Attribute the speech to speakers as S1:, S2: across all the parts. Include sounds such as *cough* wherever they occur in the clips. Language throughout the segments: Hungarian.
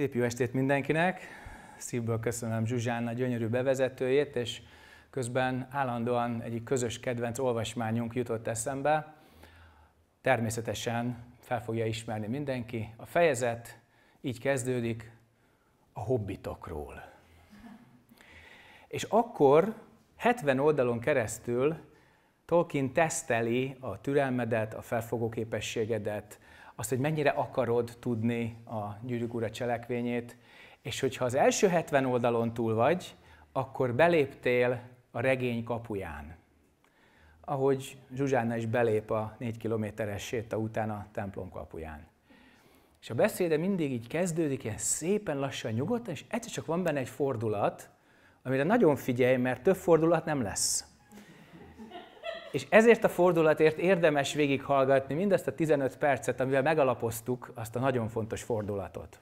S1: Szép jó estét mindenkinek! Szívből köszönöm Zsuzsánna gyönyörű bevezetőjét, és közben állandóan egyik közös kedvenc olvasmányunk jutott eszembe. Természetesen fel fogja ismerni mindenki. A fejezet így kezdődik a hobbitokról. És akkor 70 oldalon keresztül Tolkien teszteli a türelmedet, a felfogóképességedet, azt, hogy mennyire akarod tudni a gyűrűk ura cselekvényét, és hogyha az első 70 oldalon túl vagy, akkor beléptél a regény kapuján. Ahogy Zsuzsánna is belép a négy kilométeres séta után a templom kapuján. És a beszéde mindig így kezdődik, ilyen szépen lassan, nyugodtan, és egyszer csak van benne egy fordulat, amire nagyon figyelj, mert több fordulat nem lesz. És ezért a fordulatért érdemes végighallgatni mindazt a 15 percet, amivel megalapoztuk azt a nagyon fontos fordulatot.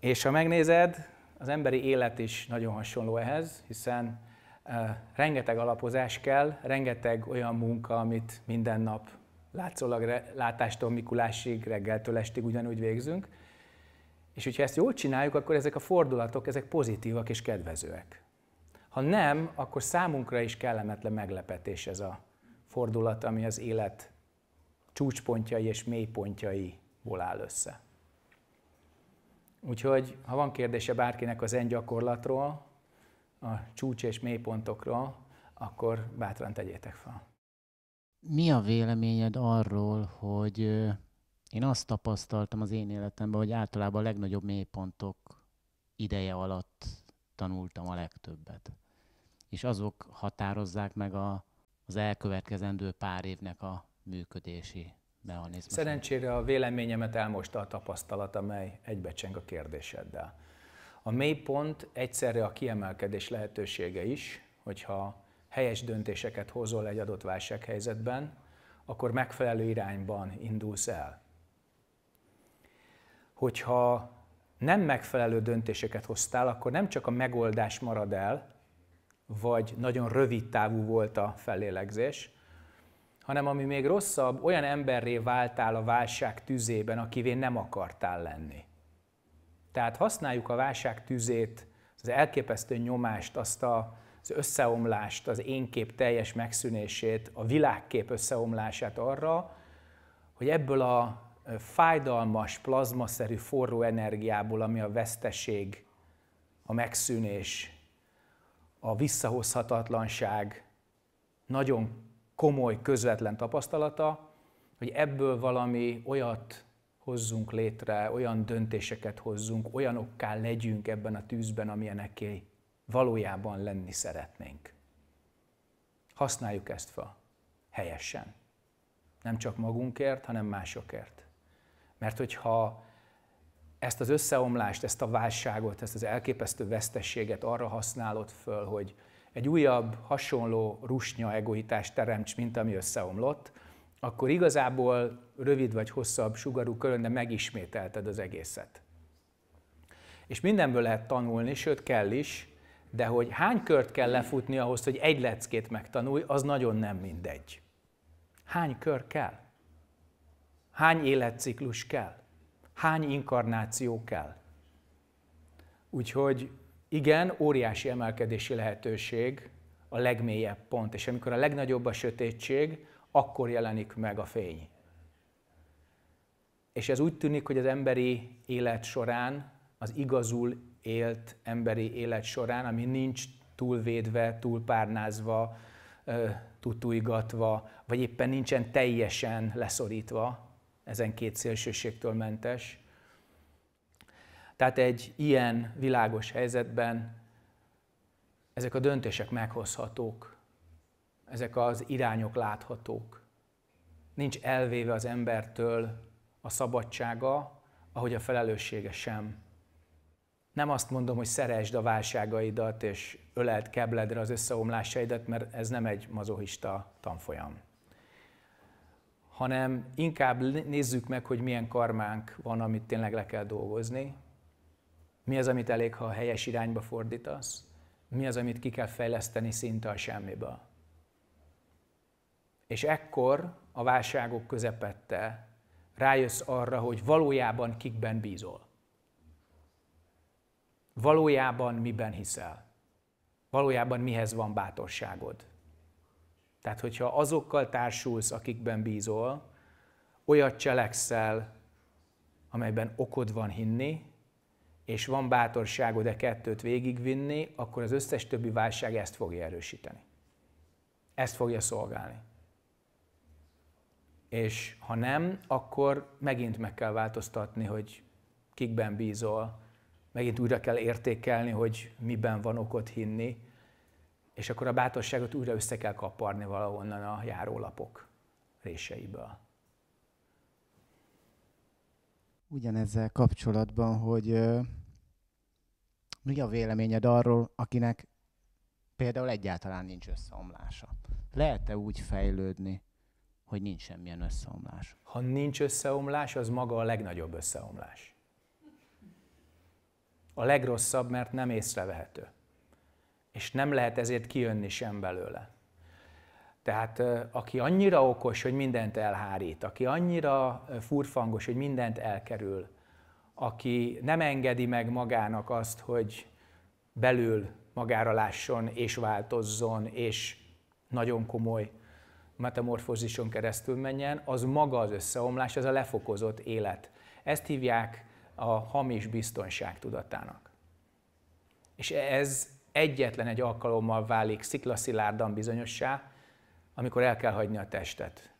S1: És ha megnézed, az emberi élet is nagyon hasonló ehhez, hiszen uh, rengeteg alapozás kell, rengeteg olyan munka, amit minden nap látszólag látástól mikulásig, reggeltől estig ugyanúgy végzünk. És hogyha ezt jól csináljuk, akkor ezek a fordulatok, ezek pozitívak és kedvezőek. Ha nem, akkor számunkra is kellemetlen meglepetés ez a fordulat, ami az élet csúcspontjai és mélypontjaiból áll össze. Úgyhogy, ha van kérdése bárkinek az en gyakorlatról, a csúcs és mélypontokról, akkor bátran tegyétek fel. Mi a véleményed arról, hogy én azt tapasztaltam az én életemben, hogy általában a legnagyobb mélypontok ideje alatt tanultam a legtöbbet és azok határozzák meg a, az elkövetkezendő pár évnek a működési mechanizmusát. Szerencsére a véleményemet elmosta a tapasztalat, amely egybecseng a kérdéseddel. A mélypont egyszerre a kiemelkedés lehetősége is, hogyha helyes döntéseket hozol egy adott válsághelyzetben, akkor megfelelő irányban indulsz el. Hogyha nem megfelelő döntéseket hoztál, akkor nem csak a megoldás marad el, vagy nagyon rövid távú volt a fellélegzés, hanem ami még rosszabb, olyan emberré váltál a válság tüzében, akivé nem akartál lenni. Tehát használjuk a válság tüzét, az elképesztő nyomást, azt a, az összeomlást, az énkép teljes megszűnését, a világkép összeomlását arra, hogy ebből a fájdalmas, plazmaszerű forró energiából, ami a veszteség, a megszűnés a visszahozhatatlanság nagyon komoly, közvetlen tapasztalata, hogy ebből valami olyat hozzunk létre, olyan döntéseket hozzunk, olyanokká legyünk ebben a tűzben, amilyeneké valójában lenni szeretnénk. Használjuk ezt fel helyesen. Nem csak magunkért, hanem másokért. Mert hogyha ezt az összeomlást, ezt a válságot, ezt az elképesztő vesztességet arra használod föl, hogy egy újabb, hasonló rusnya egoitást teremts, mint ami összeomlott, akkor igazából rövid vagy hosszabb sugarú körön, de megismételted az egészet. És mindenből lehet tanulni, sőt kell is, de hogy hány kört kell lefutni ahhoz, hogy egy leckét megtanulj, az nagyon nem mindegy. Hány kör kell? Hány életciklus kell? hány inkarnáció kell. Úgyhogy igen, óriási emelkedési lehetőség a legmélyebb pont, és amikor a legnagyobb a sötétség, akkor jelenik meg a fény. És ez úgy tűnik, hogy az emberi élet során, az igazul élt emberi élet során, ami nincs túlvédve, túlpárnázva, tutújgatva, vagy éppen nincsen teljesen leszorítva, ezen két szélsőségtől mentes. Tehát egy ilyen világos helyzetben ezek a döntések meghozhatók, ezek az irányok láthatók. Nincs elvéve az embertől a szabadsága, ahogy a felelőssége sem. Nem azt mondom, hogy szeresd a válságaidat, és öleld kebledre az összeomlásaidat, mert ez nem egy mazohista tanfolyam hanem inkább nézzük meg, hogy milyen karmánk van, amit tényleg le kell dolgozni. Mi az, amit elég, ha a helyes irányba fordítasz? Mi az, amit ki kell fejleszteni szinte a semmiből? És ekkor a válságok közepette rájössz arra, hogy valójában kikben bízol. Valójában miben hiszel. Valójában mihez van bátorságod. Tehát, hogyha azokkal társulsz, akikben bízol, olyat cselekszel, amelyben okod van hinni, és van bátorságod e kettőt végigvinni, akkor az összes többi válság ezt fogja erősíteni. Ezt fogja szolgálni. És ha nem, akkor megint meg kell változtatni, hogy kikben bízol, megint újra kell értékelni, hogy miben van okot hinni, és akkor a bátorságot újra össze kell kaparni valahonnan a járólapok réseiből.
S2: Ugyanezzel kapcsolatban, hogy mi a véleményed arról, akinek
S1: például egyáltalán nincs összeomlása? Lehet-e úgy fejlődni, hogy nincs semmilyen összeomlás? Ha nincs összeomlás, az maga a legnagyobb összeomlás. A legrosszabb, mert nem észrevehető és nem lehet ezért kijönni sem belőle. Tehát aki annyira okos, hogy mindent elhárít, aki annyira furfangos, hogy mindent elkerül, aki nem engedi meg magának azt, hogy belül magára lásson és változzon, és nagyon komoly metamorfózison keresztül menjen, az maga az összeomlás, az a lefokozott élet. Ezt hívják a hamis biztonság tudatának. És ez egyetlen egy alkalommal válik sziklaszilárdan bizonyossá, amikor el kell hagyni a testet,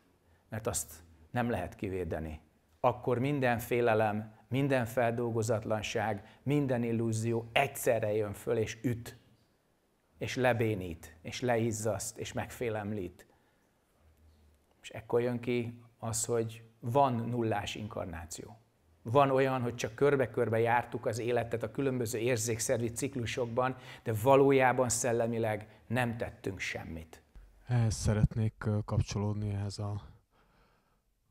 S1: mert azt nem lehet kivédeni. Akkor minden félelem, minden feldolgozatlanság, minden illúzió egyszerre jön föl és üt, és lebénít, és leizzaszt, és megfélemlít. És ekkor jön ki az, hogy van nullás inkarnáció. Van olyan, hogy csak körbe-körbe jártuk az életet a különböző érzékszervi ciklusokban, de valójában szellemileg nem tettünk semmit.
S3: Ehhez szeretnék kapcsolódni ehhez a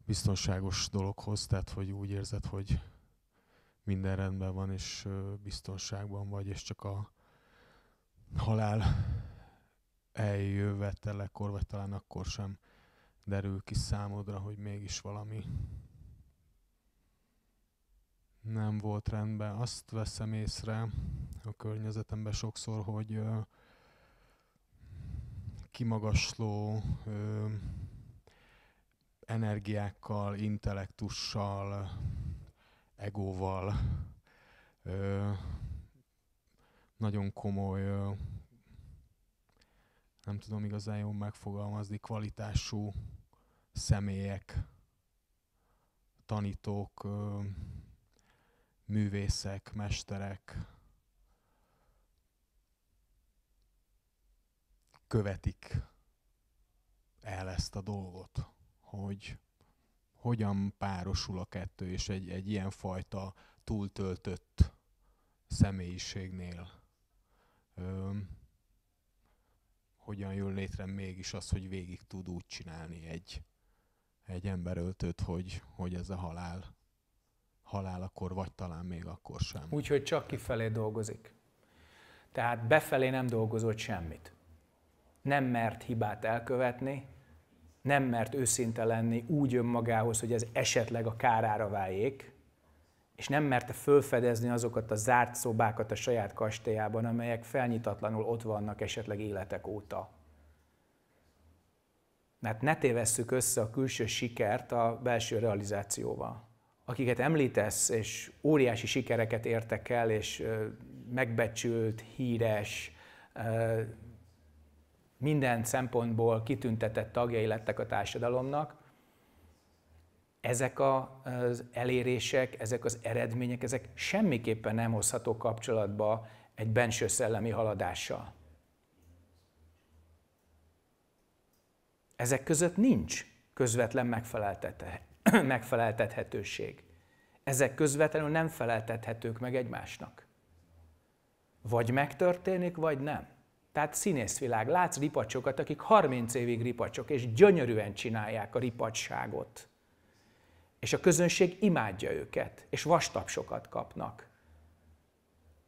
S3: biztonságos dologhoz, tehát hogy úgy érzed, hogy minden rendben van, és biztonságban vagy, és csak a halál eljövetelekor, vagy talán akkor sem derül ki számodra, hogy mégis valami nem volt rendben. Azt veszem észre a környezetemben sokszor, hogy ö, kimagasló ö, energiákkal, intellektussal, egóval, ö, nagyon komoly, ö, nem tudom igazán jól megfogalmazni, kvalitású személyek, tanítók, ö, művészek, mesterek követik el ezt a dolgot, hogy hogyan párosul a kettő, és egy, egy ilyen fajta túltöltött személyiségnél ö, hogyan jön létre mégis az, hogy végig tud úgy csinálni egy, egy emberöltőt, hogy, hogy ez a halál halál akkor, vagy talán még akkor sem.
S1: Úgyhogy csak kifelé dolgozik. Tehát befelé nem dolgozott semmit. Nem mert hibát elkövetni, nem mert őszinte lenni úgy önmagához, hogy ez esetleg a kárára váljék, és nem merte fölfedezni azokat a zárt szobákat a saját kastélyában, amelyek felnyitatlanul ott vannak esetleg életek óta. Mert ne tévesszük össze a külső sikert a belső realizációval akiket említesz, és óriási sikereket értek el, és megbecsült, híres, minden szempontból kitüntetett tagjai lettek a társadalomnak, ezek az elérések, ezek az eredmények, ezek semmiképpen nem hozhatók kapcsolatba egy benső szellemi haladással. Ezek között nincs közvetlen megfeleltetés. *clears throat* megfeleltethetőség. Ezek közvetlenül nem feleltethetők meg egymásnak. Vagy megtörténik, vagy nem. Tehát színészvilág, látsz ripacsokat, akik 30 évig ripacsok, és gyönyörűen csinálják a ripacságot. És a közönség imádja őket, és vastapsokat kapnak.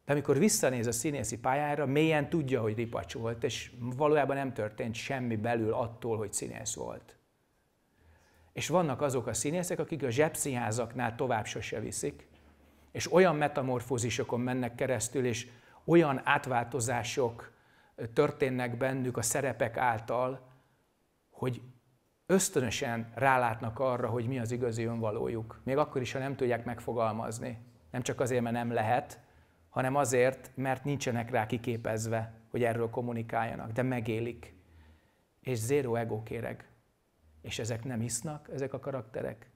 S1: De amikor visszanéz a színészi pályára, mélyen tudja, hogy ripacs volt, és valójában nem történt semmi belül attól, hogy színész volt és vannak azok a színészek, akik a zsebszínházaknál tovább sose viszik, és olyan metamorfózisokon mennek keresztül, és olyan átváltozások történnek bennük a szerepek által, hogy ösztönösen rálátnak arra, hogy mi az igazi önvalójuk. Még akkor is, ha nem tudják megfogalmazni. Nem csak azért, mert nem lehet, hanem azért, mert nincsenek rá kiképezve, hogy erről kommunikáljanak, de megélik. És zéró egókéreg. És ezek nem hisznak, ezek a karakterek.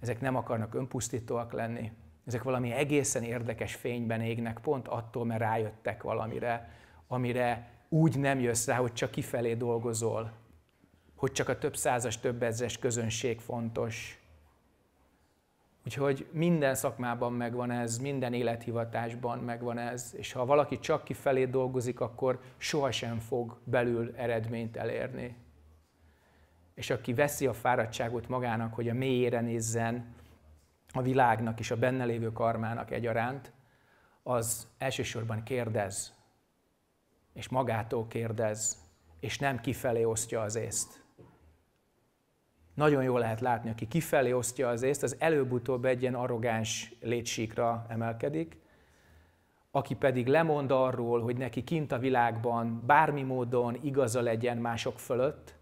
S1: Ezek nem akarnak önpusztítóak lenni. Ezek valami egészen érdekes fényben égnek, pont attól, mert rájöttek valamire, amire úgy nem jössz rá, hogy csak kifelé dolgozol, hogy csak a több százas, több ezres közönség fontos. Úgyhogy minden szakmában megvan ez, minden élethivatásban megvan ez, és ha valaki csak kifelé dolgozik, akkor sohasem fog belül eredményt elérni és aki veszi a fáradtságot magának, hogy a mélyére nézzen a világnak és a benne lévő karmának egyaránt, az elsősorban kérdez, és magától kérdez, és nem kifelé osztja az észt. Nagyon jól lehet látni, aki kifelé osztja az észt, az előbb-utóbb egy ilyen arrogáns létsíkra emelkedik, aki pedig lemond arról, hogy neki kint a világban bármi módon igaza legyen mások fölött,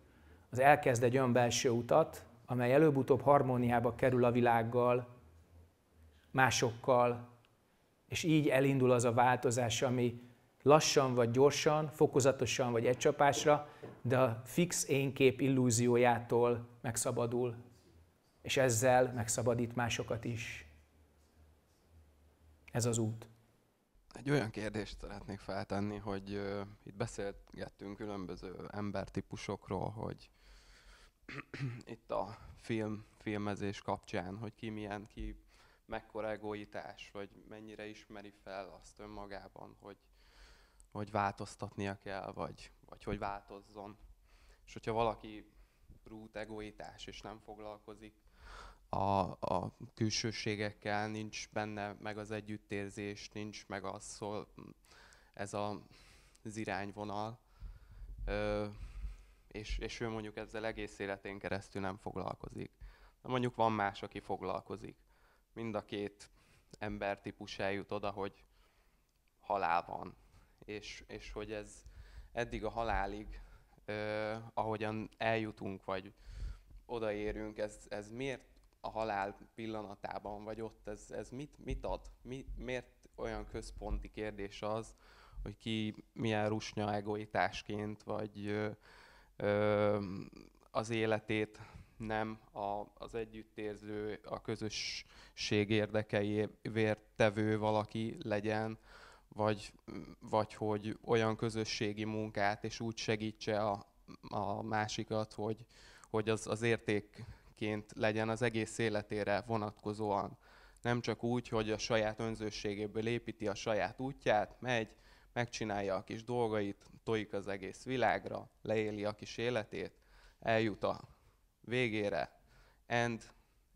S1: az elkezd egy olyan belső utat, amely előbb-utóbb harmóniába kerül a világgal, másokkal, és így elindul az a változás, ami lassan vagy gyorsan, fokozatosan vagy egy csapásra, de a fix énkép illúziójától megszabadul, és ezzel megszabadít másokat is. Ez az út.
S4: Egy olyan kérdést szeretnék feltenni, hogy uh, itt beszélgettünk különböző embertípusokról, hogy *clears throat* itt a film, filmezés kapcsán, hogy ki milyen, ki mekkora egoitás, vagy mennyire ismeri fel azt önmagában, hogy, hogy változtatnia kell, vagy, vagy hogy változzon. És hogyha valaki brút egoitás, és nem foglalkozik a, a külsőségekkel, nincs benne meg az együttérzés, nincs meg az, ez a, az irányvonal, ö, és, és ő mondjuk ezzel egész életén keresztül nem foglalkozik. De mondjuk van más, aki foglalkozik. Mind a két ember típus eljut oda, hogy halál van. És, és hogy ez eddig a halálig, ö, ahogyan eljutunk, vagy odaérünk, ez, ez miért a halál pillanatában, vagy ott, ez, ez mit, mit ad? Mi, miért olyan központi kérdés az, hogy ki milyen rusnya egoitásként, vagy az életét nem a, az együttérző, a közösség érdekeiért tevő valaki legyen, vagy, vagy hogy olyan közösségi munkát, és úgy segítse a, a másikat, hogy, hogy az, az értékként legyen az egész életére vonatkozóan. Nem csak úgy, hogy a saját önzőségéből építi a saját útját, megy, megcsinálja a kis dolgait, tojik az egész világra, leéli a kis életét, eljut a végére, end,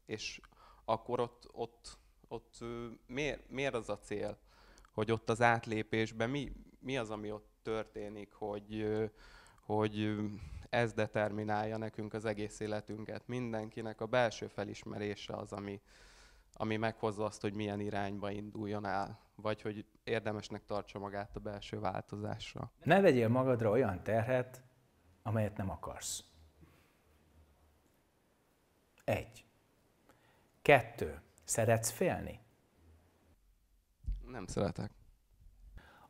S4: és akkor ott, ott, ott miért, miért az a cél, hogy ott az átlépésben mi, mi az, ami ott történik, hogy, hogy ez determinálja nekünk az egész életünket. Mindenkinek a belső felismerése az, ami, ami meghozza azt, hogy milyen irányba induljon el, vagy hogy érdemesnek tartsa magát a belső változásra.
S1: Ne vegyél magadra olyan terhet, amelyet nem akarsz. Egy. Kettő. Szeretsz félni?
S4: Nem szeretek.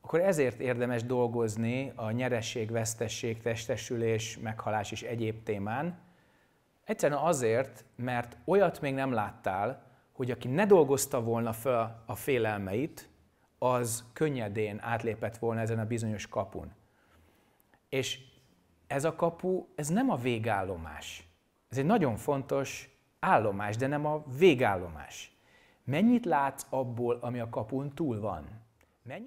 S1: Akkor ezért érdemes dolgozni a nyeresség, vesztesség, testesülés, meghalás és egyéb témán. Egyszerűen azért, mert olyat még nem láttál, hogy aki ne dolgozta volna fel a félelmeit, az könnyedén átlépett volna ezen a bizonyos kapun. És ez a kapu, ez nem a végállomás. Ez egy nagyon fontos állomás, de nem a végállomás. Mennyit látsz abból, ami a kapun túl van?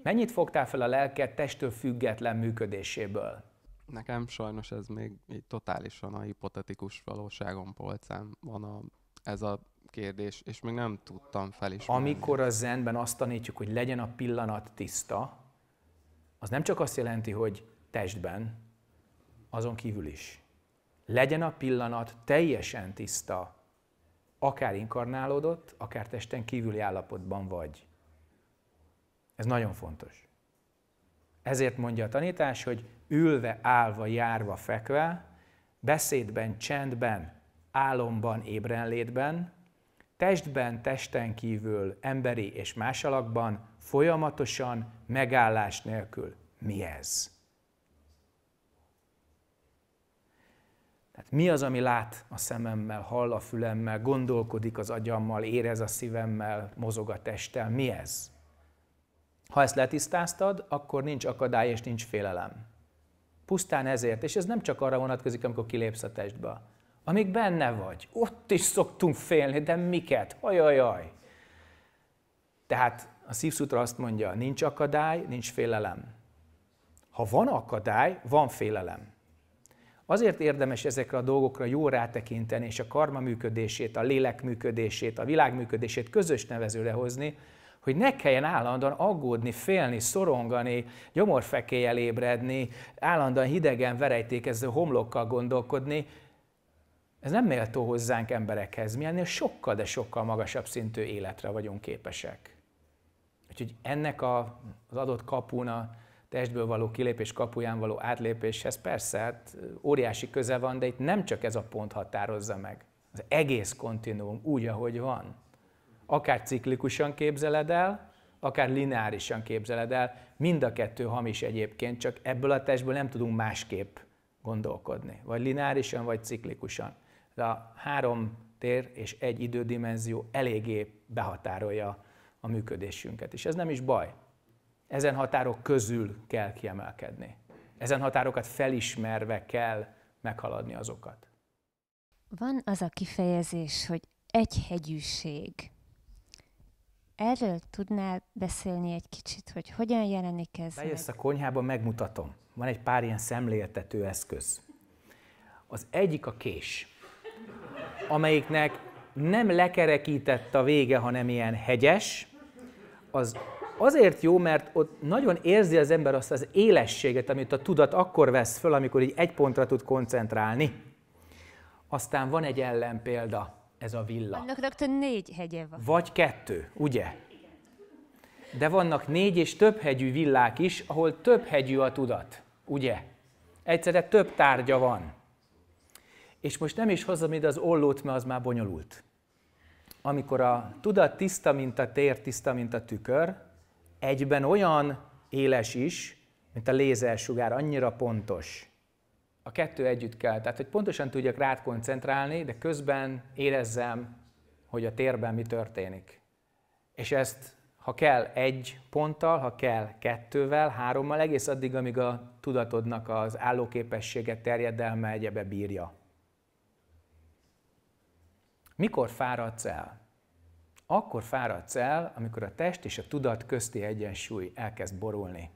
S1: Mennyit fogtál fel a lelked testtől független működéséből?
S4: Nekem sajnos ez még így totálisan a hipotetikus valóságom polcán
S1: van a, ez a kérdés, és még nem tudtam felismerni. Amikor a zenben azt tanítjuk, hogy legyen a pillanat tiszta, az nem csak azt jelenti, hogy testben, azon kívül is. Legyen a pillanat teljesen tiszta, akár inkarnálódott, akár testen kívüli állapotban vagy. Ez nagyon fontos. Ezért mondja a tanítás, hogy ülve, állva, járva, fekve, beszédben, csendben, álomban, ébrenlétben, testben, testen kívül, emberi és más alakban, folyamatosan, megállás nélkül. Mi ez? Tehát mi az, ami lát a szememmel, hall a fülemmel, gondolkodik az agyammal, érez a szívemmel, mozog a testtel? Mi ez? Ha ezt letisztáztad, akkor nincs akadály és nincs félelem. Pusztán ezért, és ez nem csak arra vonatkozik, amikor kilépsz a testből amíg benne vagy. Ott is szoktunk félni, de miket? Ajajaj! Tehát a szívszutra azt mondja, nincs akadály, nincs félelem. Ha van akadály, van félelem. Azért érdemes ezekre a dolgokra jó rátekinteni, és a karma működését, a lélek működését, a világ működését közös nevezőre hozni, hogy ne kelljen állandóan aggódni, félni, szorongani, gyomorfekéjel ébredni, állandóan hidegen verejtékező homlokkal gondolkodni, ez nem méltó hozzánk emberekhez, mi ennél sokkal, de sokkal magasabb szintű életre vagyunk képesek. Úgyhogy ennek a, az adott kapun, a testből való kilépés kapuján való átlépéshez persze hát óriási köze van, de itt nem csak ez a pont határozza meg. Az egész kontinuum úgy, ahogy van. Akár ciklikusan képzeled el, akár lineárisan képzeled el, mind a kettő hamis egyébként, csak ebből a testből nem tudunk másképp gondolkodni. Vagy lineárisan, vagy ciklikusan de a három tér és egy idődimenzió eléggé behatárolja a működésünket. És ez nem is baj. Ezen határok közül kell kiemelkedni. Ezen határokat felismerve kell meghaladni azokat.
S5: Van az a kifejezés, hogy egyhegyűség. Erről tudnál beszélni egy kicsit, hogy hogyan jelenik ez? Bejössz
S1: meg? a konyhába, megmutatom. Van egy pár ilyen szemléltető eszköz. Az egyik a kés amelyiknek nem lekerekített a vége, hanem ilyen hegyes, az azért jó, mert ott nagyon érzi az ember azt az élességet, amit a tudat akkor vesz föl, amikor így egy pontra tud koncentrálni. Aztán van egy ellenpélda, ez a villa.
S2: Annak rögtön négy hegye van.
S1: Vagy kettő, ugye? De vannak négy és több hegyű villák is, ahol több hegyű a tudat, ugye? Egyszerre több tárgya van. És most nem is hozom ide az ollót, mert az már bonyolult. Amikor a tudat tiszta, mint a tér, tiszta, mint a tükör, egyben olyan éles is, mint a lézersugár, annyira pontos. A kettő együtt kell, tehát hogy pontosan tudjak rád koncentrálni, de közben érezzem, hogy a térben mi történik. És ezt, ha kell egy ponttal, ha kell kettővel, hárommal, egész addig, amíg a tudatodnak az állóképességet, terjedelme egyebe bírja. Mikor fáradsz el? Akkor fáradsz el, amikor a test és a tudat közti egyensúly elkezd borulni.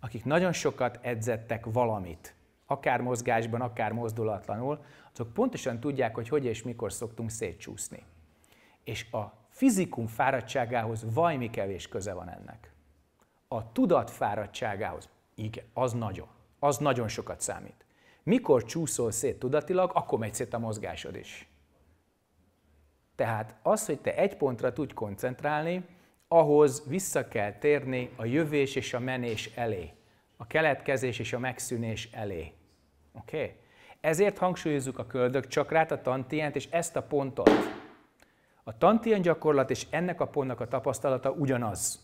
S1: Akik nagyon sokat edzettek valamit, akár mozgásban, akár mozdulatlanul, azok pontosan tudják, hogy hogy és mikor szoktunk szétcsúszni. És a fizikum fáradtságához vajmi kevés köze van ennek. A tudat fáradtságához, igen, az nagyon, az nagyon sokat számít. Mikor csúszol szét tudatilag, akkor megy szét a mozgásod is. Tehát az, hogy te egy pontra tudj koncentrálni, ahhoz vissza kell térni a jövés és a menés elé, a keletkezés és a megszűnés elé. Oké? Okay? Ezért hangsúlyozzuk a köldök csakrát, a tantient és ezt a pontot. A tantien gyakorlat és ennek a pontnak a tapasztalata ugyanaz.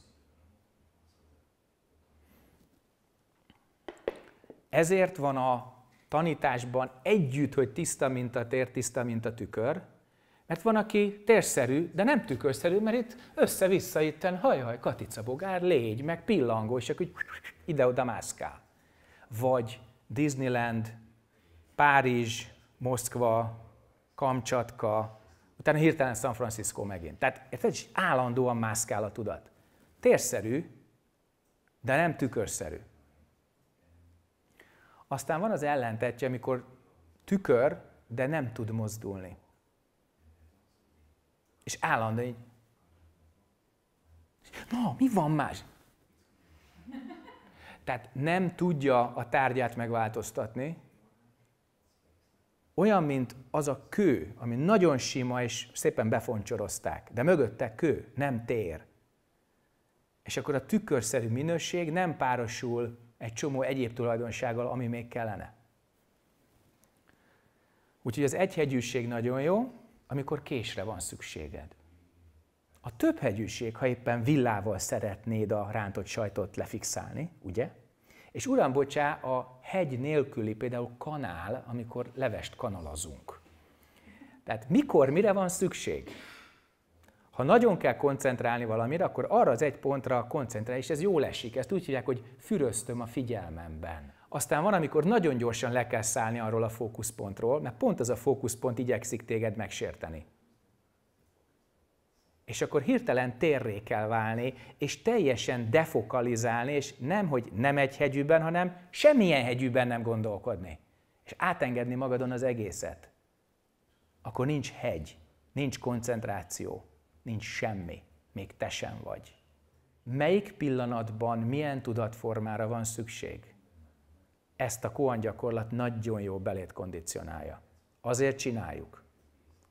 S1: Ezért van a tanításban együtt, hogy tiszta mint a tér, tiszta mint a tükör, mert van, aki térszerű, de nem tükörszerű, mert itt össze-vissza itten hajhaj, bogár, légy, meg pillangó, és akkor ide-oda mászkál. Vagy Disneyland, Párizs, Moszkva, Kamcsatka, utána hirtelen San Francisco megint. Tehát érted, és állandóan mászkál a tudat. Térszerű, de nem tükörszerű. Aztán van az ellentetje, amikor tükör, de nem tud mozdulni. És állandó így, na, mi van más? Tehát nem tudja a tárgyát megváltoztatni, olyan, mint az a kő, ami nagyon sima és szépen befoncsorozták, de mögötte kő, nem tér. És akkor a tükörszerű minőség nem párosul egy csomó egyéb tulajdonsággal, ami még kellene. Úgyhogy az egyhegyűség nagyon jó, amikor késre van szükséged. A többhegyűség, ha éppen villával szeretnéd a rántott sajtot lefixálni, ugye? És uram, bocsá, a hegy nélküli például kanál, amikor levest kanalazunk. Tehát mikor, mire van szükség? Ha nagyon kell koncentrálni valamire, akkor arra az egy pontra koncentrál, és ez jól esik. Ezt úgy hívják, hogy füröztöm a figyelmemben. Aztán van, amikor nagyon gyorsan le kell szállni arról a fókuszpontról, mert pont az a fókuszpont igyekszik téged megsérteni. És akkor hirtelen térré kell válni, és teljesen defokalizálni, és nem, hogy nem egy hegyűben, hanem semmilyen hegyűben nem gondolkodni. És átengedni magadon az egészet. Akkor nincs hegy, nincs koncentráció, nincs semmi, még te sem vagy. Melyik pillanatban milyen tudatformára van szükség? ezt a koan gyakorlat nagyon jó belét kondicionálja. Azért csináljuk.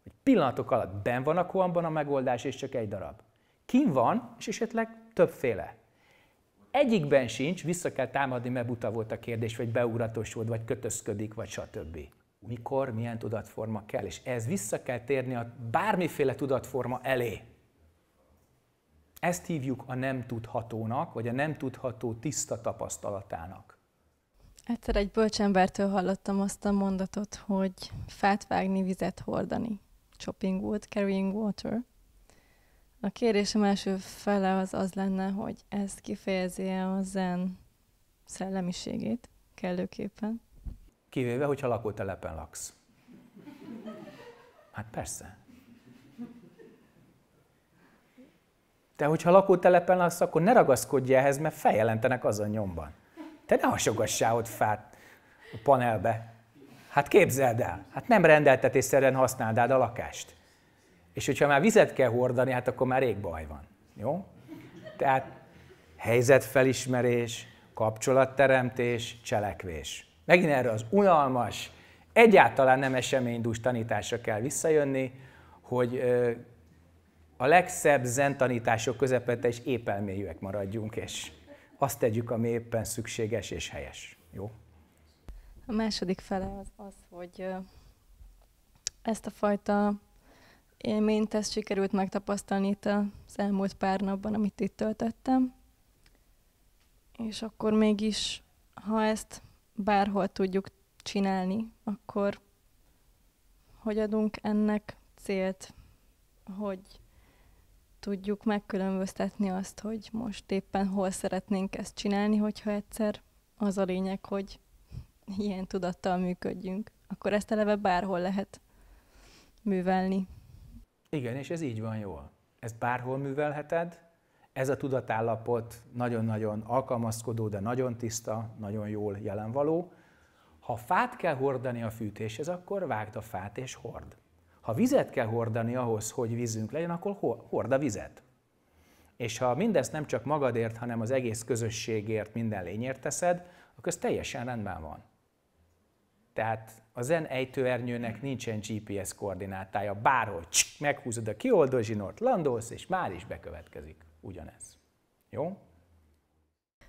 S1: Hogy pillanatok alatt ben van a koanban a megoldás, és csak egy darab. Kim van, és esetleg többféle. Egyikben sincs, vissza kell támadni, mert buta volt a kérdés, vagy beugratos volt, vagy kötözködik, vagy stb. Mikor, milyen tudatforma kell, és ez vissza kell térni a bármiféle tudatforma elé. Ezt hívjuk a nem tudhatónak, vagy a nem tudható tiszta tapasztalatának.
S6: Egyszer egy bölcsembertől hallottam azt a mondatot, hogy fát vágni, vizet hordani. Chopping wood, carrying water. A kérésem első fele az az lenne, hogy ez kifejezi-e a zen szellemiségét kellőképpen.
S1: Kivéve, hogyha lakótelepen laksz. Hát persze. Te, hogyha lakótelepen laksz, akkor ne ragaszkodj ehhez, mert feljelentenek az a nyomban. Te ne hasogassál ott fát a panelbe. Hát képzeld el, hát nem rendeltetésszerűen használd el a lakást. És hogyha már vizet kell hordani, hát akkor már rég baj van. Jó? Tehát helyzetfelismerés, kapcsolatteremtés, cselekvés. Megint erre az unalmas, egyáltalán nem eseménydús tanításra kell visszajönni, hogy a legszebb zen tanítások közepette is épelméjűek maradjunk, és azt tegyük, ami éppen szükséges és helyes. Jó?
S6: A második fele az az, hogy ezt a fajta élményt, ezt sikerült megtapasztalni itt az elmúlt pár napban, amit itt töltöttem. És akkor mégis, ha ezt bárhol tudjuk csinálni, akkor hogy adunk ennek célt, hogy tudjuk megkülönböztetni azt, hogy most éppen hol szeretnénk ezt csinálni, hogyha egyszer az a lényeg, hogy ilyen tudattal működjünk. Akkor ezt eleve bárhol lehet
S1: művelni. Igen, és ez így van jól. Ezt bárhol művelheted, ez a tudatállapot nagyon-nagyon alkalmazkodó, de nagyon tiszta, nagyon jól jelenvaló. Ha fát kell hordani a fűtéshez, akkor vágd a fát és hord. Ha vizet kell hordani ahhoz, hogy vízünk legyen, akkor hord a vizet. És ha mindezt nem csak magadért, hanem az egész közösségért, minden lényért teszed, akkor ez teljesen rendben van. Tehát a zen ejtőernyőnek nincsen GPS koordinátája, bárhol csk, meghúzod a kioldó zsinort, landolsz, és már is bekövetkezik ugyanez. Jó?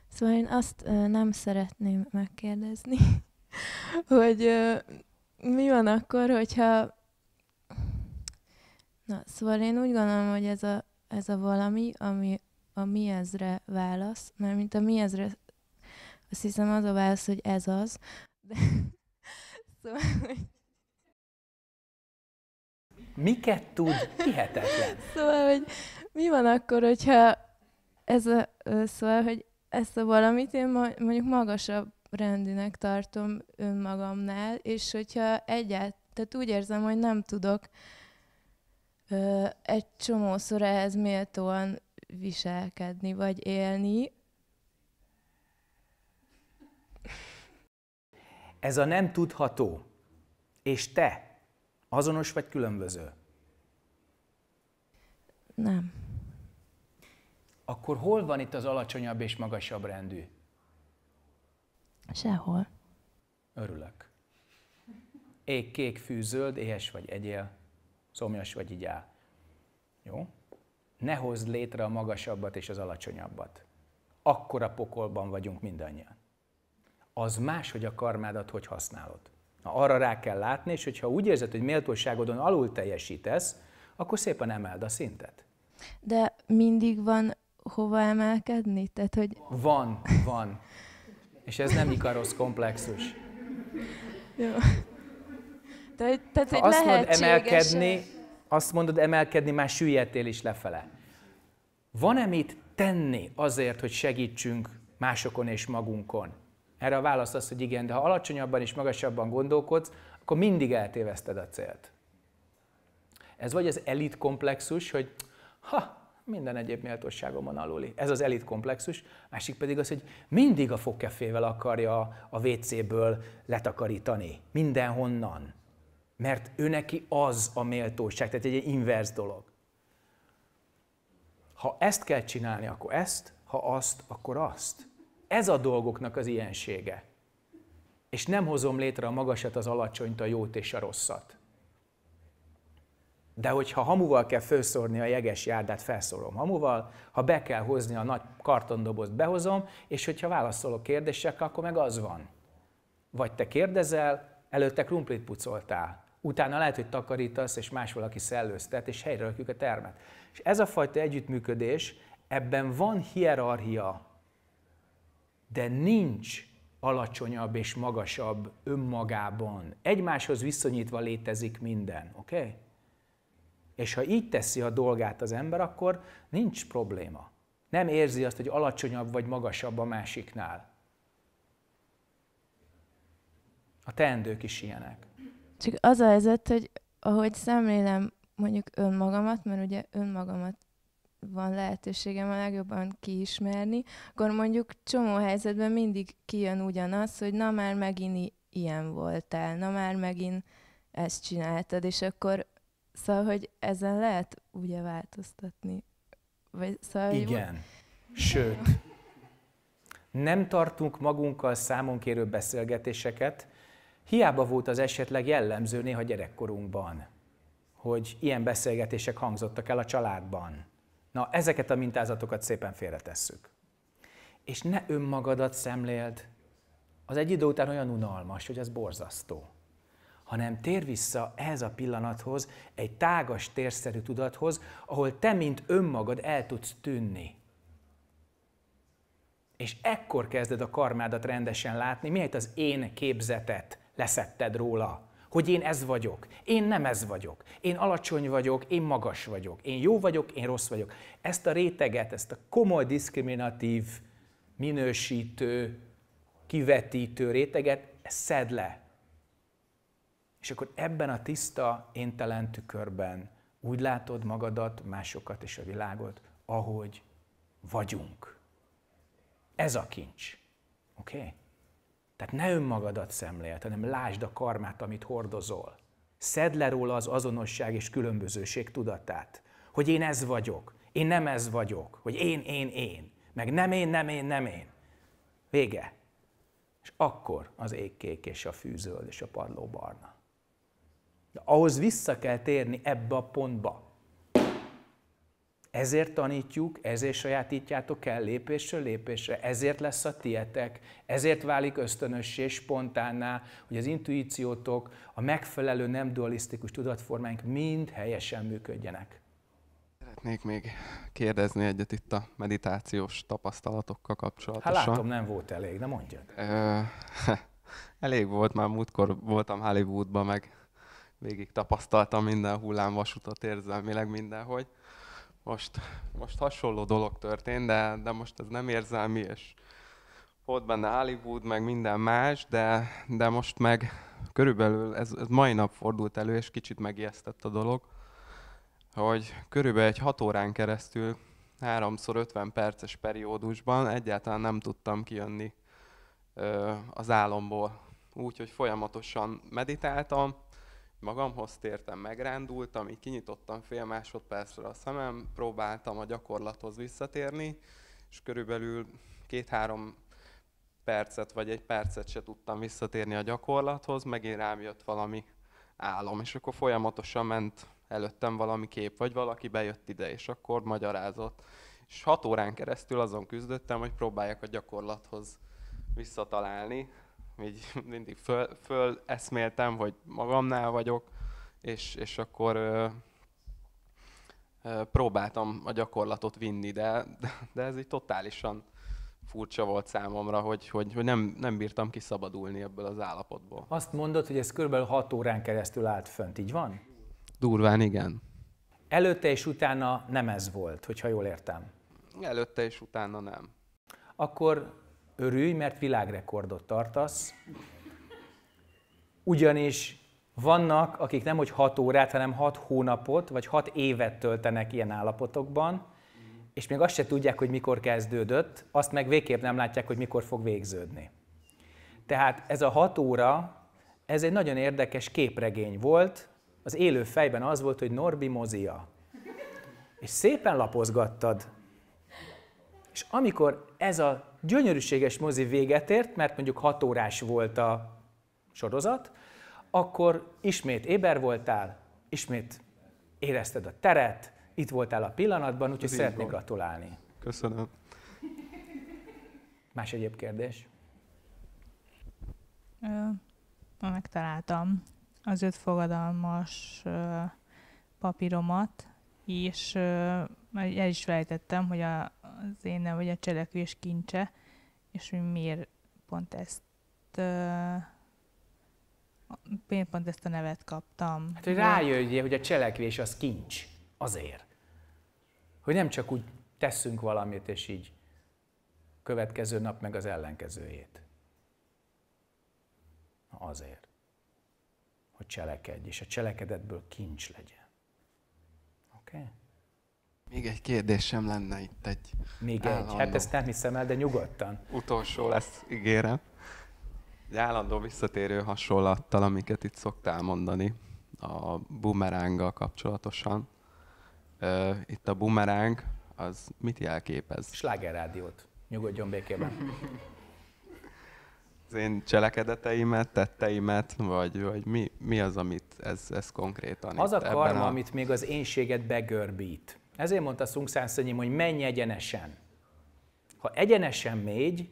S5: Szóval én azt ö, nem szeretném megkérdezni, *laughs* hogy ö, mi van akkor, hogyha Na, szóval én úgy gondolom, hogy ez a, ez a valami, ami a mi ezre válasz, mert mint a mi ezre, azt hiszem az a válasz, hogy ez az. De, *laughs* szóval, hogy...
S1: Miket tud? Hihetetlen.
S5: Szóval, hogy mi van akkor, hogyha ez a, szóval, hogy ezt a valamit én mondjuk magasabb rendinek tartom önmagamnál, és hogyha egyáltalán, tehát úgy érzem, hogy nem tudok egy csomószor ehhez méltóan viselkedni, vagy élni.
S1: Ez a nem tudható. És te azonos vagy különböző? Nem. Akkor hol van itt az alacsonyabb és magasabb rendű? Sehol. Örülök. Ég, kék, fűzöld, éhes vagy, egyél. Szomjas vagy így áll. Jó? Ne hozd létre a magasabbat és az alacsonyabbat. Akkora pokolban vagyunk mindannyian. Az más, hogy a karmádat hogy használod. Na, arra rá kell látni, és hogyha úgy érzed, hogy méltóságodon alul teljesítesz, akkor szépen emeld a szintet.
S5: De mindig van hova emelkedni? Tehát, hogy...
S1: Van, van. És ez nem ikarosz komplexus.
S5: Jó. De, tehát ha egy azt mondod emelkedni,
S1: azt mondod emelkedni, már süllyedtél is lefele. Van-e mit tenni azért, hogy segítsünk másokon és magunkon? Erre a válasz az, hogy igen, de ha alacsonyabban és magasabban gondolkodsz, akkor mindig eltéveszted a célt. Ez vagy az elit komplexus, hogy ha, minden egyéb méltóságomon aluli. Ez az elit komplexus, másik pedig az, hogy mindig a fogkefével akarja a WC-ből letakarítani, mindenhonnan. Mert ő neki az a méltóság, tehát egy inverz dolog. Ha ezt kell csinálni, akkor ezt, ha azt, akkor azt. Ez a dolgoknak az ilyensége. És nem hozom létre a magasat, az alacsonyt, a jót és a rosszat. De hogyha hamuval kell felszórni a jeges járdát, felszórom, hamuval, ha be kell hozni a nagy kartondobozt, behozom, és hogyha válaszolok kérdésekkel, akkor meg az van. Vagy te kérdezel, előtte krumplit pucoltál utána lehet, hogy takarítasz, és más valaki szellőztet, és helyre rakjuk a termet. És ez a fajta együttműködés, ebben van hierarchia, de nincs alacsonyabb és magasabb önmagában. Egymáshoz viszonyítva létezik minden, oké? Okay? És ha így teszi a dolgát az ember, akkor nincs probléma. Nem érzi azt, hogy alacsonyabb vagy magasabb a másiknál. A teendők is ilyenek.
S5: Csak az a helyzet, hogy ahogy szemlélem mondjuk önmagamat, mert ugye önmagamat van lehetőségem a legjobban kiismerni, akkor mondjuk csomó helyzetben mindig kijön ugyanaz, hogy na már megint ilyen voltál, na már megint ezt csináltad, és akkor szóval, hogy ezen lehet ugye változtatni. Vagy, szóval, Igen.
S1: Hogy... Sőt, nem tartunk magunkkal számonkérő beszélgetéseket, Hiába volt az esetleg jellemző néha gyerekkorunkban, hogy ilyen beszélgetések hangzottak el a családban. Na, ezeket a mintázatokat szépen félretesszük. És ne önmagadat szemléld, az egy idő után olyan unalmas, hogy ez borzasztó. Hanem tér vissza ehhez a pillanathoz, egy tágas térszerű tudathoz, ahol te, mint önmagad el tudsz tűnni. És ekkor kezded a karmádat rendesen látni, miért az én képzetet leszetted róla, hogy én ez vagyok, én nem ez vagyok, én alacsony vagyok, én magas vagyok, én jó vagyok, én rossz vagyok. Ezt a réteget, ezt a komoly diszkriminatív, minősítő, kivetítő réteget, szed le. És akkor ebben a tiszta, éntelen tükörben úgy látod magadat, másokat és a világot, ahogy vagyunk. Ez a kincs. Oké? Okay? Tehát ne önmagadat szemlélt, hanem lásd a karmát, amit hordozol. Szedd le róla az azonosság és különbözőség tudatát. Hogy én ez vagyok, én nem ez vagyok, hogy én, én, én, meg nem én, nem én, nem én. Vége. És akkor az égkék és a fűzöld és a padló barna. De ahhoz vissza kell térni ebbe a pontba, ezért tanítjuk, ezért sajátítjátok el lépésről lépésre, ezért lesz a tietek, ezért válik ösztönössé, spontánná, hogy az intuíciótok, a megfelelő nem dualisztikus tudatformánk mind helyesen működjenek.
S4: Szeretnék még kérdezni egyet itt a meditációs tapasztalatokkal hát kapcsolatosan. Hát látom, nem
S1: volt elég, de mondjad.
S4: Ö, *laughs* elég volt, már múltkor voltam Hollywoodban, meg végig tapasztaltam minden hullámvasutat érzelmileg mindenhogy most, most hasonló dolog történt, de, de most ez nem érzelmi, és volt benne Hollywood, meg minden más, de, de most meg körülbelül ez, ez mai nap fordult elő, és kicsit megijesztett a dolog, hogy körülbelül egy hat órán keresztül, háromszor 50 perces periódusban egyáltalán nem tudtam kijönni ö, az álomból. Úgyhogy folyamatosan meditáltam, magamhoz tértem, megrándultam, így kinyitottam fél másodpercre a szemem, próbáltam a gyakorlathoz visszatérni, és körülbelül két-három percet vagy egy percet se tudtam visszatérni a gyakorlathoz, megint rám jött valami álom, és akkor folyamatosan ment előttem valami kép, vagy valaki bejött ide, és akkor magyarázott. És hat órán keresztül azon küzdöttem, hogy próbáljak a gyakorlathoz visszatalálni, így *laughs* mindig föl, föl eszméltem, hogy magamnál vagyok, és, és akkor ö, ö, próbáltam a gyakorlatot vinni, de, de ez így totálisan furcsa volt számomra, hogy, hogy, hogy nem, nem bírtam kiszabadulni ebből az
S1: állapotból. Azt mondod, hogy ez kb. 6 órán keresztül állt fönt, így van?
S4: Durván, igen.
S1: Előtte és utána nem ez volt, hogyha jól értem.
S4: Előtte és utána
S1: nem. Akkor örülj, mert világrekordot tartasz, ugyanis vannak, akik nem hogy 6 órát, hanem 6 hónapot, vagy 6 évet töltenek ilyen állapotokban, és még azt se tudják, hogy mikor kezdődött, azt meg végképp nem látják, hogy mikor fog végződni. Tehát ez a 6 óra, ez egy nagyon érdekes képregény volt, az élő fejben az volt, hogy Norbi mozia. És szépen lapozgattad és amikor ez a gyönyörűséges mozi véget ért, mert mondjuk 6 órás volt a sorozat, akkor ismét éber voltál, ismét érezted a teret, itt voltál a pillanatban, úgyhogy szeretnék van. gratulálni. Köszönöm. Más egyéb kérdés?
S2: Ö,
S5: megtaláltam az öt fogadalmas ö, papíromat, és ö, már el is felejtettem, hogy a, az én vagy a cselekvés kincse, és hogy miért pont ezt miért pont ezt a nevet kaptam. Hát, hogy
S1: rájöjjél, hogy a cselekvés az kincs. Azért. Hogy nem csak úgy tesszünk valamit, és így következő nap meg az ellenkezőjét. Azért, hogy cselekedj, és a cselekedetből kincs legyen.
S4: Oké? Okay? Még egy kérdésem lenne itt egy Még állandó. egy, hát ezt
S1: nem hiszem el, de nyugodtan.
S4: Utolsó lesz, ígérem. Egy állandó visszatérő hasonlattal, amiket itt szoktál mondani a bumeránggal kapcsolatosan. itt a bumeráng, az mit jelképez? Sláger rádiót.
S1: Nyugodjon békében.
S4: az én cselekedeteimet, tetteimet, vagy, vagy mi, mi az, amit ez, ez konkrétan Az itt, a karma, a... amit
S1: még az énséget begörbít. Ezért mondta Szungszán Szönyém, hogy menj egyenesen. Ha egyenesen mégy,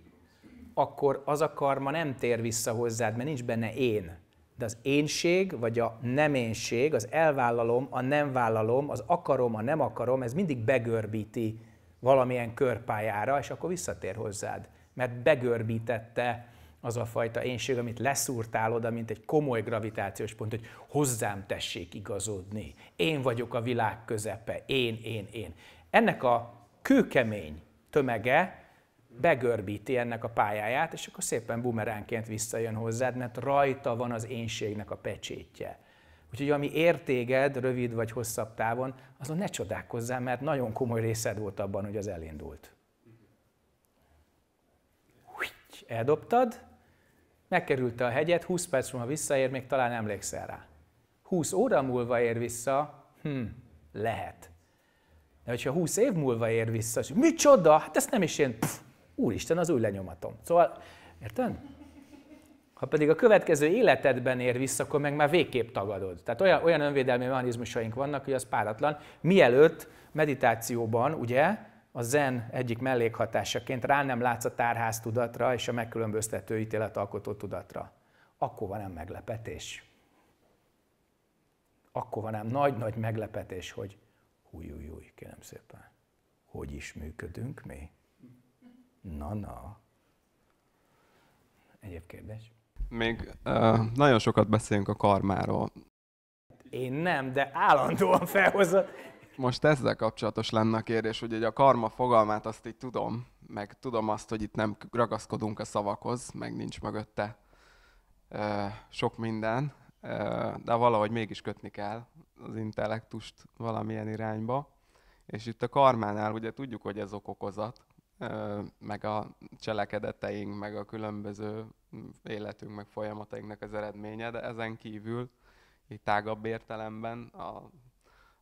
S1: akkor az a karma nem tér vissza hozzád, mert nincs benne én. De az énség, vagy a nem énség, az elvállalom, a nem vállalom, az akarom, a nem akarom, ez mindig begörbíti valamilyen körpályára, és akkor visszatér hozzád. Mert begörbítette az a fajta énség, amit leszúrtál oda, mint egy komoly gravitációs pont, hogy hozzám tessék igazodni. Én vagyok a világ közepe, én, én, én. Ennek a kőkemény tömege begörbíti ennek a pályáját, és akkor szépen bumeránként visszajön hozzád, mert rajta van az énségnek a pecsétje. Úgyhogy ami értéged rövid vagy hosszabb távon, azon ne csodálkozzál, mert nagyon komoly részed volt abban, hogy az elindult. Eldobtad, Megkerülte a hegyet, 20 perc múlva visszaér, még talán emlékszel rá. 20 óra múlva ér vissza, hm, lehet. De hogyha 20 év múlva ér vissza, és micsoda, hát ezt nem is én, pff, úristen, az új lenyomatom. Szóval, érted? Ha pedig a következő életedben ér vissza, akkor meg már végképp tagadod. Tehát olyan, olyan önvédelmi mechanizmusaink vannak, hogy az páratlan. Mielőtt meditációban, ugye, a zen egyik mellékhatásaként rá nem látsz a tárház tudatra és a megkülönböztető alkotó tudatra. Akkor van nem meglepetés. Akkor van nem nagy-nagy meglepetés, hogy húj, kérem szépen, hogy is működünk mi? Na-na. Egyéb kérdés?
S4: Még uh, nagyon sokat beszélünk a karmáról.
S1: Én nem, de állandóan
S4: felhozott most ezzel kapcsolatos lenne a kérdés, hogy a karma fogalmát azt így tudom, meg tudom azt, hogy itt nem ragaszkodunk a szavakhoz, meg nincs mögötte ö, sok minden, ö, de valahogy mégis kötni kell az intellektust valamilyen irányba. És itt a karmánál ugye tudjuk, hogy ez okokozat, meg a cselekedeteink, meg a különböző életünk, meg folyamatainknak az eredménye, de ezen kívül így tágabb értelemben a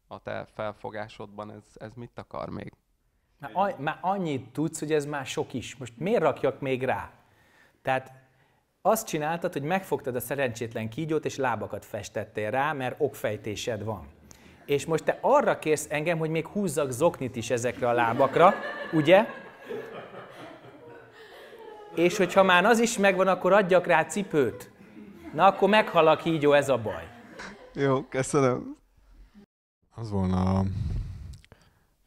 S1: a te felfogásodban ez, ez mit akar még? Már, a, már annyit tudsz, hogy ez már sok is. Most miért rakjak még rá? Tehát azt csináltad, hogy megfogtad a szerencsétlen kígyót, és lábakat festettél rá, mert okfejtésed van. És most te arra kérsz engem, hogy még húzzak zoknit is ezekre a lábakra, ugye? És hogyha már az is megvan, akkor adjak rá cipőt. Na akkor meghal a kígyó, ez a baj.
S3: Jó, köszönöm az volna a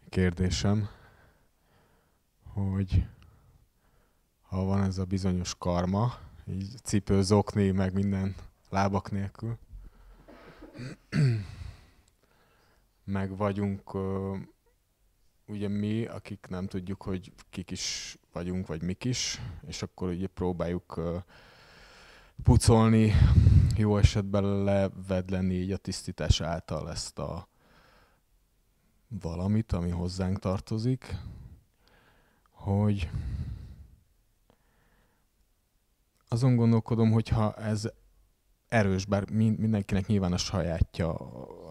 S3: kérdésem, hogy ha van ez a bizonyos karma, így cipő, zokni, meg minden lábak nélkül, *clears throat* meg vagyunk ugye mi, akik nem tudjuk, hogy kik is vagyunk, vagy mik is, és akkor ugye próbáljuk pucolni, jó esetben levedleni így a tisztítás által ezt a valamit, ami hozzánk tartozik, hogy azon gondolkodom, hogyha ez erős, bár mindenkinek nyilván a sajátja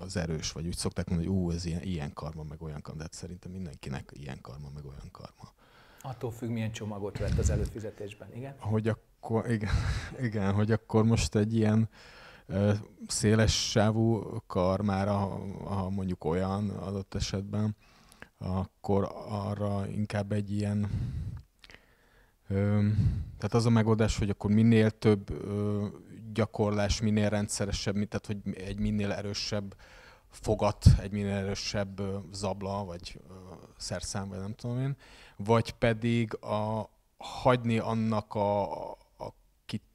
S3: az erős, vagy úgy szokták mondani, hogy ú, ez ilyen, ilyen karma, meg olyan karma, de hát szerintem mindenkinek ilyen karma, meg olyan karma.
S1: Attól függ, milyen csomagot vett az előfizetésben, igen?
S3: Hogy akkor, igen, *laughs* igen, hogy akkor most egy ilyen, széles sávú karmára, ha mondjuk olyan adott esetben, akkor arra inkább egy ilyen tehát az a megoldás, hogy akkor minél több gyakorlás, minél rendszeresebb, tehát hogy egy minél erősebb fogat, egy minél erősebb zabla, vagy szerszám, vagy nem tudom én, vagy pedig a, hagyni annak a,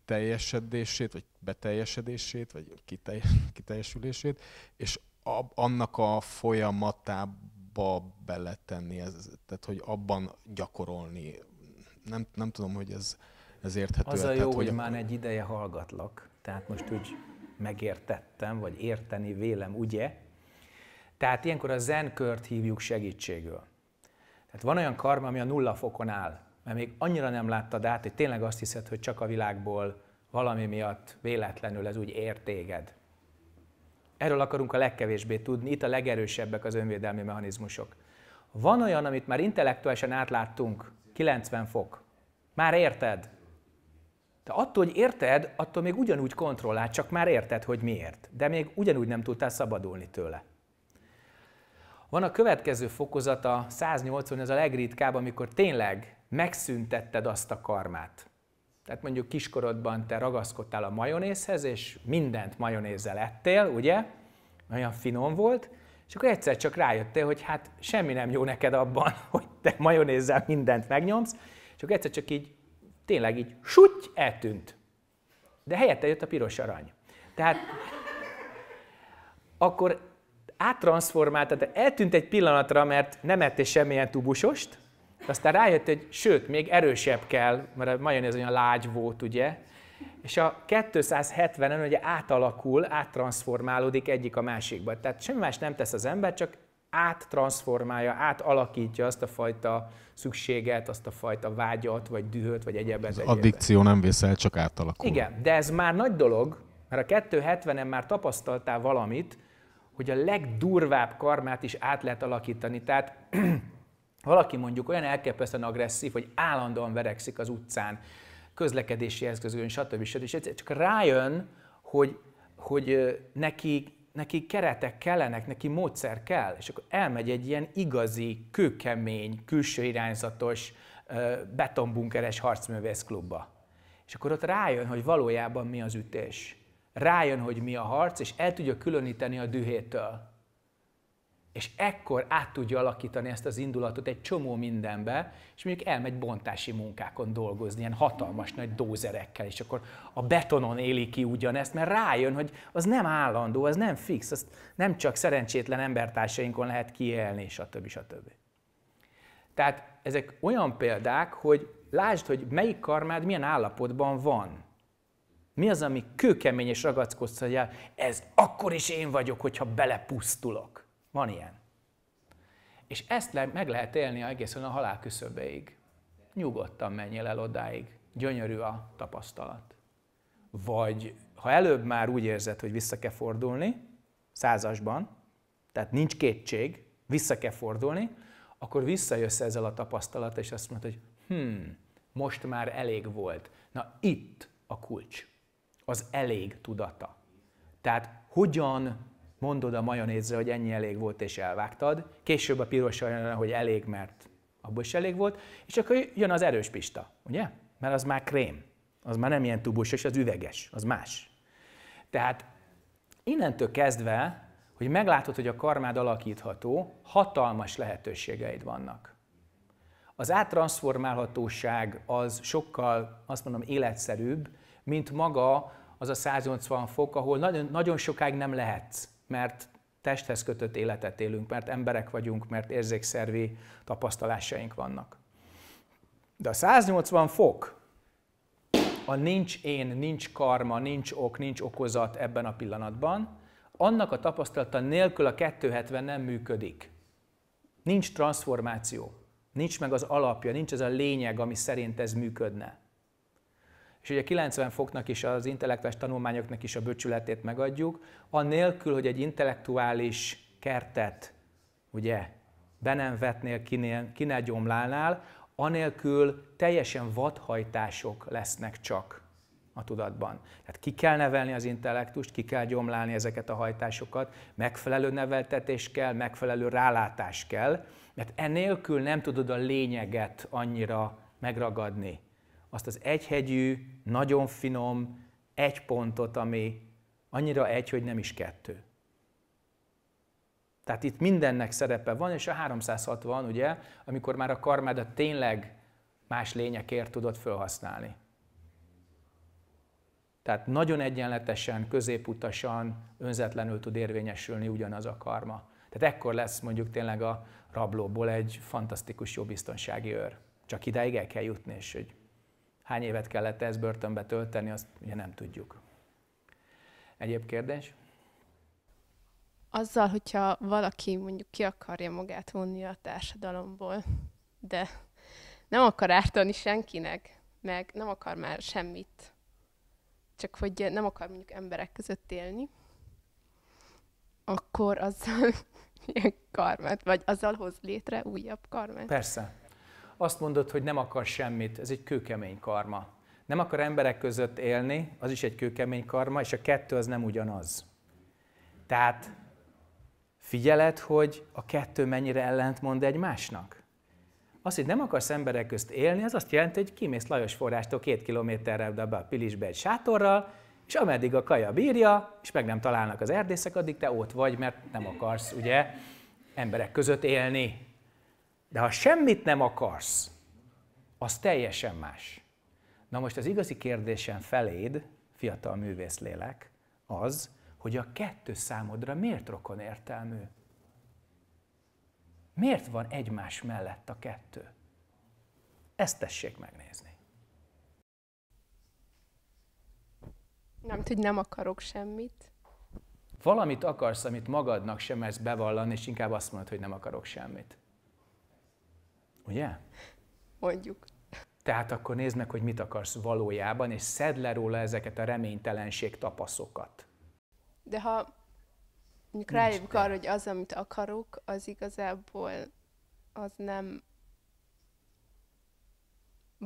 S3: teljesedését, vagy beteljesedését, vagy kitelj, *laughs* kiteljesülését, és a, annak a folyamatába beletenni, ez, tehát hogy abban gyakorolni. Nem, nem tudom, hogy ez, ez érthető. Az a jó, tehát, hogy, hogy
S1: már egy ideje hallgatlak, tehát most úgy megértettem, vagy érteni vélem, ugye? Tehát ilyenkor a zenkört hívjuk segítségül. Tehát van olyan karma, ami a nulla fokon áll mert még annyira nem láttad át, hogy tényleg azt hiszed, hogy csak a világból valami miatt véletlenül ez úgy ér téged. Erről akarunk a legkevésbé tudni, itt a legerősebbek az önvédelmi mechanizmusok. Van olyan, amit már intellektuálisan átláttunk, 90 fok. Már érted. De attól, hogy érted, attól még ugyanúgy kontrollál, csak már érted, hogy miért. De még ugyanúgy nem tudtál szabadulni tőle. Van a következő fokozata, 180, ez a legritkább, amikor tényleg megszüntetted azt a karmát. Tehát mondjuk kiskorodban te ragaszkodtál a majonézhez, és mindent majonézzel ettél, ugye? Olyan finom volt, és akkor egyszer csak rájöttél, hogy hát semmi nem jó neked abban, *laughs* hogy te majonézzel mindent megnyomsz, és akkor egyszer csak így, tényleg így, sutty, eltűnt. De helyette jött a piros arany. Tehát akkor áttranszformáltad, eltűnt egy pillanatra, mert nem ettél semmilyen tubusost, de aztán rájött, hogy sőt, még erősebb kell, mert a majonéz olyan lágy volt, ugye? És a 270-en ugye átalakul, áttranszformálódik egyik a másikba. Tehát semmi más nem tesz az ember, csak áttranszformálja, átalakítja azt a fajta szükséget, azt a fajta vágyat, vagy dühöt, vagy egyebet. Az egyebet.
S3: addikció nem vész el, csak átalakul.
S1: Igen, de ez már nagy dolog, mert a 270-en már tapasztaltál valamit, hogy a legdurvább karmát is át lehet alakítani. Tehát valaki mondjuk olyan elképesztően agresszív, hogy állandóan verekszik az utcán, közlekedési eszközön, stb. stb. És Csak rájön, hogy, hogy neki, neki keretek kellenek, neki módszer kell, és akkor elmegy egy ilyen igazi, kőkemény, külső irányzatos, betonbunkeres harcművész klubba. És akkor ott rájön, hogy valójában mi az ütés. Rájön, hogy mi a harc, és el tudja különíteni a dühétől. És ekkor át tudja alakítani ezt az indulatot egy csomó mindenbe, és mondjuk elmegy bontási munkákon dolgozni, ilyen hatalmas nagy dózerekkel, és akkor a betonon éli ki ugyanezt, mert rájön, hogy az nem állandó, az nem fix, azt nem csak szerencsétlen embertársainkon lehet kiélni, stb. stb. Tehát ezek olyan példák, hogy lásd, hogy melyik karmád milyen állapotban van. Mi az, ami kőkemény és ragaszkodsz, hogy ez akkor is én vagyok, hogyha belepusztulok. Van ilyen. És ezt le, meg lehet élni egészen a halál küszöbéig. Nyugodtan menjél el odáig. Gyönyörű a tapasztalat. Vagy ha előbb már úgy érzed, hogy vissza kell fordulni, százasban, tehát nincs kétség, vissza kell fordulni, akkor visszajössz ezzel a tapasztalat, és azt mondod, hogy hmm, most már elég volt. Na itt a kulcs, az elég tudata. Tehát hogyan mondod a majonézre, hogy ennyi elég volt és elvágtad, később a piros olyan, hogy elég, mert abból is elég volt, és akkor jön az erős pista, ugye? Mert az már krém, az már nem ilyen tubus, és az üveges, az más. Tehát innentől kezdve, hogy meglátod, hogy a karmád alakítható, hatalmas lehetőségeid vannak. Az áttransformálhatóság az sokkal, azt mondom, életszerűbb, mint maga az a 180 fok, ahol nagyon, nagyon sokáig nem lehetsz mert testhez kötött életet élünk, mert emberek vagyunk, mert érzékszervi tapasztalásaink vannak. De a 180 fok, a nincs én, nincs karma, nincs ok, nincs okozat ebben a pillanatban, annak a tapasztalata nélkül a 270 nem működik. Nincs transformáció, nincs meg az alapja, nincs ez a lényeg, ami szerint ez működne és ugye 90 foknak is az intellektuális tanulmányoknak is a böcsületét megadjuk, annélkül, hogy egy intellektuális kertet, ugye, be nem vetnél, kinél, ki ne gyomlálnál, anélkül teljesen vadhajtások lesznek csak a tudatban. Tehát ki kell nevelni az intellektust, ki kell gyomlálni ezeket a hajtásokat, megfelelő neveltetés kell, megfelelő rálátás kell, mert enélkül nem tudod a lényeget annyira megragadni azt az egyhegyű, nagyon finom egy pontot, ami annyira egy, hogy nem is kettő. Tehát itt mindennek szerepe van, és a 360, ugye, amikor már a karmádat tényleg más lényekért tudod felhasználni. Tehát nagyon egyenletesen, középutasan, önzetlenül tud érvényesülni ugyanaz a karma. Tehát ekkor lesz mondjuk tényleg a rablóból egy fantasztikus jó biztonsági őr. Csak ideig el kell jutni, és hogy Hány évet kellett ezt börtönbe tölteni, azt ugye nem tudjuk. Egyéb kérdés?
S7: Azzal, hogyha valaki mondjuk ki akarja magát vonni a társadalomból, de nem akar ártani senkinek, meg nem akar már semmit, csak hogy nem akar mondjuk emberek között élni, akkor azzal *laughs* ilyen karmát, vagy azzal hoz létre újabb karmát. Persze
S1: azt mondod, hogy nem akar semmit, ez egy kőkemény karma. Nem akar emberek között élni, az is egy kőkemény karma, és a kettő az nem ugyanaz. Tehát figyeled, hogy a kettő mennyire ellentmond egymásnak. Az, hogy nem akarsz emberek közt élni, az azt jelenti, hogy kimész Lajos forrástól két kilométerre be a Pilisbe egy sátorral, és ameddig a kaja bírja, és meg nem találnak az erdészek, addig te ott vagy, mert nem akarsz ugye emberek között élni. De ha semmit nem akarsz, az teljesen más. Na most az igazi kérdésem feléd, fiatal művészlélek, az, hogy a kettő számodra miért rokon értelmű? Miért van egymás mellett a kettő? Ezt tessék megnézni.
S7: Nem tud, nem akarok semmit.
S1: Valamit akarsz, amit magadnak sem mersz bevallani, és inkább azt mondod, hogy nem akarok semmit. Ugye? Mondjuk. Tehát akkor nézd meg, hogy mit akarsz valójában, és szedd le róla ezeket a reménytelenség tapaszokat.
S7: De ha mondjuk rájövök arra, hogy az, amit akarok, az igazából az nem,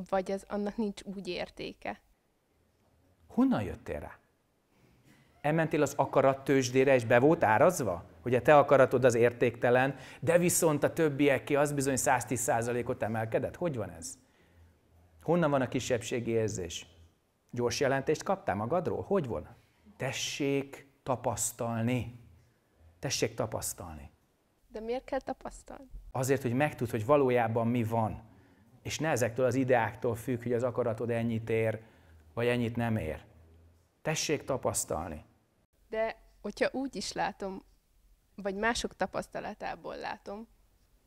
S7: vagy az, annak nincs úgy értéke.
S1: Honnan jöttél rá? Elmentél az akarat tőzsdére, és be volt árazva? hogy a te akaratod az értéktelen, de viszont a többieké az bizony 110%-ot emelkedett. Hogy van ez? Honnan van a kisebbségi érzés? Gyors jelentést kaptál magadról? Hogy van? Tessék tapasztalni. Tessék tapasztalni.
S7: De miért kell tapasztalni?
S1: Azért, hogy megtudd, hogy valójában mi van. És ne ezektől az ideáktól függ, hogy az akaratod ennyit ér, vagy ennyit nem ér. Tessék tapasztalni.
S7: De hogyha úgy is látom, vagy mások tapasztalatából látom,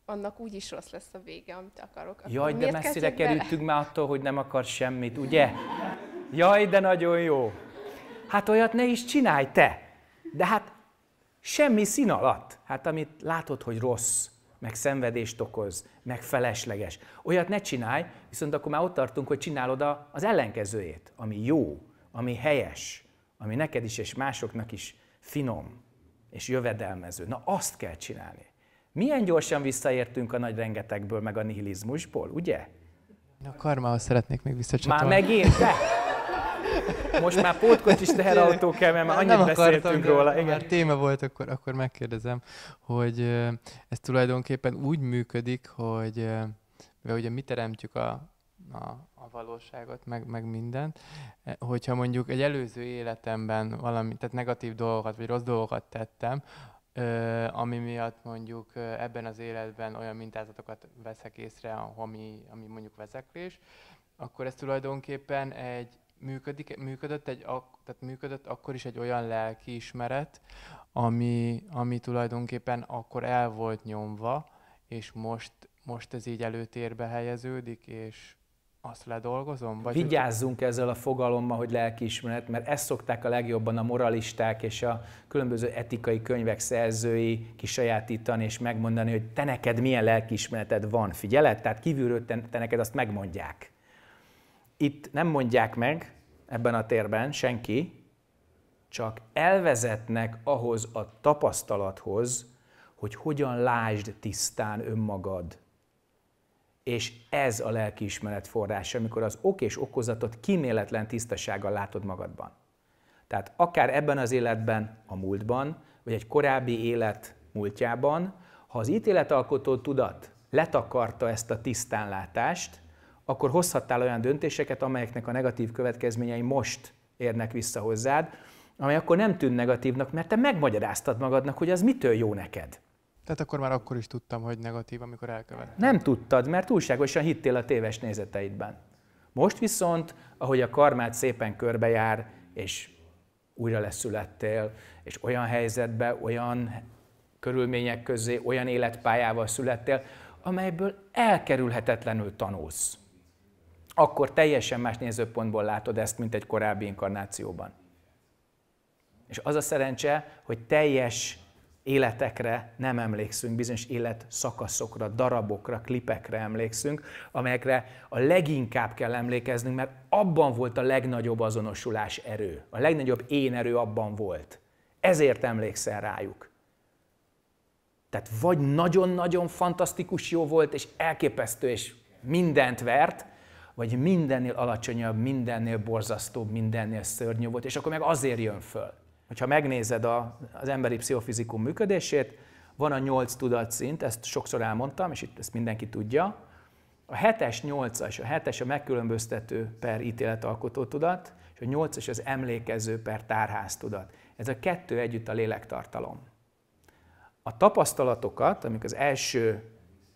S7: annak úgy is rossz lesz a vége, amit akarok. Akkor Jaj, de messzire kerültünk
S1: már attól, hogy nem akar semmit, ugye? Jaj, de nagyon jó. Hát olyat ne is csinálj te. De hát semmi szín alatt. Hát amit látod, hogy rossz, meg szenvedést okoz, meg felesleges. Olyat ne csinálj, viszont akkor már ott tartunk, hogy csinálod az ellenkezőjét, ami jó, ami helyes, ami neked is és másoknak is finom és jövedelmező. Na azt kell csinálni. Milyen gyorsan visszaértünk a nagy rengetegből, meg a nihilizmusból, ugye?
S2: A karmához szeretnék még visszacsatolni. Már megint?
S1: De? Most már is teherautó kell, mert már annyit nem beszéltünk róla. Igen. Már
S2: téma volt, akkor, akkor megkérdezem, hogy ez tulajdonképpen úgy működik, hogy mivel ugye mi teremtjük a, a, a valóságot, meg, meg mindent. E, hogyha mondjuk egy előző életemben valami, tehát negatív dolgokat, vagy rossz dolgokat tettem, ö, ami miatt mondjuk ebben az életben olyan mintázatokat veszek észre, ami, ami mondjuk vezeklés, akkor ez tulajdonképpen egy működik, működött, egy, tehát működött akkor is egy olyan lelkiismeret, ami, ami tulajdonképpen akkor el volt nyomva, és most, most ez így előtérbe helyeződik, és, azt ledolgozom? Vagy
S1: Vigyázzunk hogy... ezzel a fogalommal, hogy lelkiismeret, mert ezt szokták a legjobban a moralisták és a különböző etikai könyvek szerzői kisajátítani és megmondani, hogy te neked milyen lelkiismereted van, figyeled? Tehát kívülről te, te neked azt megmondják. Itt nem mondják meg ebben a térben senki, csak elvezetnek ahhoz a tapasztalathoz, hogy hogyan lásd tisztán önmagad és ez a lelkiismeret forrása, amikor az ok és okozatot kíméletlen tisztasággal látod magadban. Tehát akár ebben az életben, a múltban, vagy egy korábbi élet múltjában, ha az ítéletalkotó tudat letakarta ezt a tisztánlátást, akkor hozhattál olyan döntéseket, amelyeknek a negatív következményei most érnek vissza hozzád, amely akkor nem tűn negatívnak, mert te megmagyaráztad magadnak, hogy az mitől jó neked. Tehát akkor már akkor is tudtam, hogy negatív, amikor elkövettem. Nem tudtad, mert túlságosan hittél a téves nézeteidben. Most viszont, ahogy a karmát szépen körbejár, és újra leszülettél, és olyan helyzetbe, olyan körülmények közé, olyan életpályával születtél, amelyből elkerülhetetlenül tanulsz. Akkor teljesen más nézőpontból látod ezt, mint egy korábbi inkarnációban. És az a szerencse, hogy teljes életekre nem emlékszünk, bizonyos élet szakaszokra, darabokra, klipekre emlékszünk, amelyekre a leginkább kell emlékeznünk, mert abban volt a legnagyobb azonosulás erő. A legnagyobb én erő abban volt. Ezért emlékszel rájuk. Tehát vagy nagyon-nagyon fantasztikus jó volt, és elképesztő, és mindent vert, vagy mindennél alacsonyabb, mindennél borzasztóbb, mindennél szörnyű volt, és akkor meg azért jön föl ha megnézed a, az emberi pszichofizikum működését, van a nyolc tudatszint, ezt sokszor elmondtam, és itt ezt mindenki tudja. A hetes nyolcas, a hetes a megkülönböztető per ítéletalkotó tudat, és a nyolcas az emlékező per tárház tudat. Ez a kettő együtt a lélektartalom. A tapasztalatokat, amik az első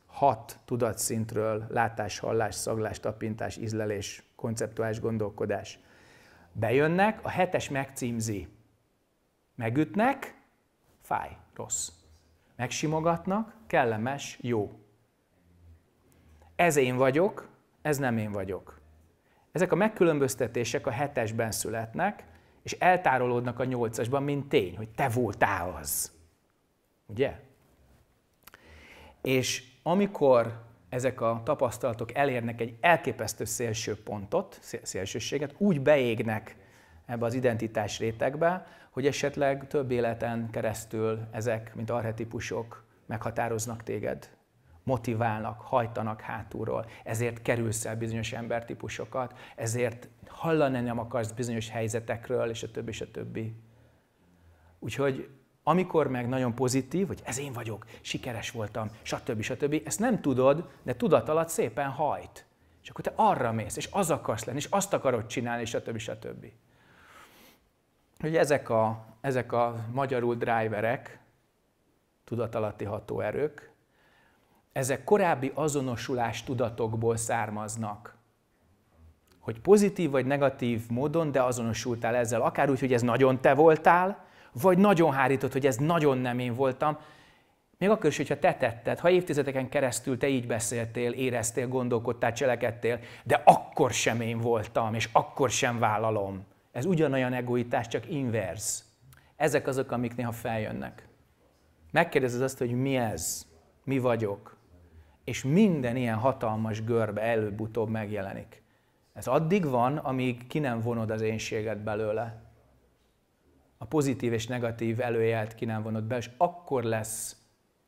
S1: hat tudatszintről, látás, hallás, szaglás, tapintás, ízlelés, konceptuális gondolkodás bejönnek, a hetes megcímzi Megütnek, fáj, rossz. Megsimogatnak, kellemes, jó. Ez én vagyok, ez nem én vagyok. Ezek a megkülönböztetések a hetesben születnek, és eltárolódnak a nyolcasban, mint tény, hogy te voltál az. Ugye? És amikor ezek a tapasztalatok elérnek egy elképesztő szélső pontot, szélsőséget, úgy beégnek ebbe az identitás rétegbe, hogy esetleg több életen keresztül ezek, mint arhetipusok meghatároznak téged, motiválnak, hajtanak hátulról, ezért kerülsz el bizonyos embertípusokat, ezért hallani nem akarsz bizonyos helyzetekről, és a többi, és a többi. Úgyhogy amikor meg nagyon pozitív, hogy ez én vagyok, sikeres voltam, stb. stb. Ezt nem tudod, de tudat alatt szépen hajt. És akkor te arra mész, és az akarsz lenni, és azt akarod csinálni, stb. stb. stb hogy ezek a, ezek a magyarul driverek, tudatalatti hatóerők, ezek korábbi azonosulás tudatokból származnak. Hogy pozitív vagy negatív módon, de azonosultál ezzel, akár úgy, hogy ez nagyon te voltál, vagy nagyon hárított, hogy ez nagyon nem én voltam, még akkor is, hogyha te tetted, ha évtizedeken keresztül te így beszéltél, éreztél, gondolkodtál, cselekedtél, de akkor sem én voltam, és akkor sem vállalom. Ez ugyanolyan egoitás, csak inverz. Ezek azok, amik néha feljönnek. Megkérdezed azt, hogy mi ez, mi vagyok, és minden ilyen hatalmas görbe előbb-utóbb megjelenik. Ez addig van, amíg ki nem vonod az énséget belőle. A pozitív és negatív előjelt ki nem vonod be, és akkor lesz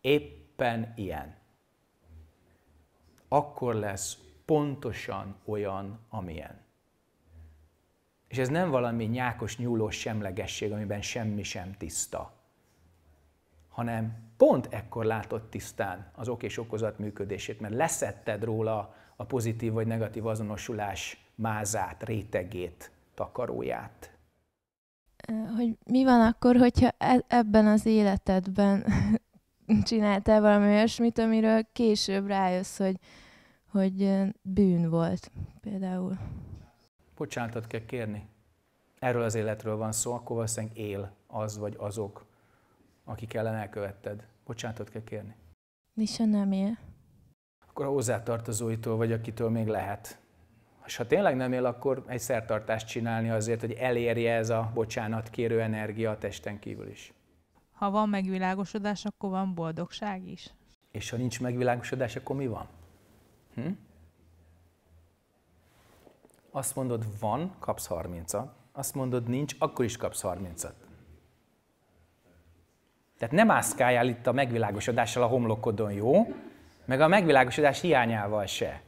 S1: éppen ilyen. Akkor lesz pontosan olyan, amilyen. És ez nem valami nyákos, nyúlós semlegesség, amiben semmi sem tiszta, hanem pont ekkor látod tisztán az ok és okozat működését, mert leszetted róla a pozitív vagy negatív azonosulás mázát, rétegét, takaróját.
S5: Hogy mi van akkor, hogyha e-, ebben az életedben *laughs* csináltál valami olyasmit, amiről később rájössz, hogy, hogy bűn volt például?
S1: bocsánatot kell kérni. Erről az életről van szó, akkor valószínűleg él az vagy azok, akik ellen elkövetted. Bocsánatot kell kérni.
S5: És nem él?
S1: Akkor a hozzátartozóitól vagy akitől még lehet. És ha tényleg nem él, akkor egy szertartást csinálni azért, hogy elérje ez a bocsánat kérő energia a testen kívül is.
S5: Ha van megvilágosodás, akkor van boldogság is.
S1: És ha nincs megvilágosodás, akkor mi van? Hm? Azt mondod, van, kapsz 30-at. Azt mondod, nincs, akkor is kapsz 30-at. Tehát nem mászkáljál itt a megvilágosodással a homlokodon, jó? Meg a megvilágosodás hiányával se.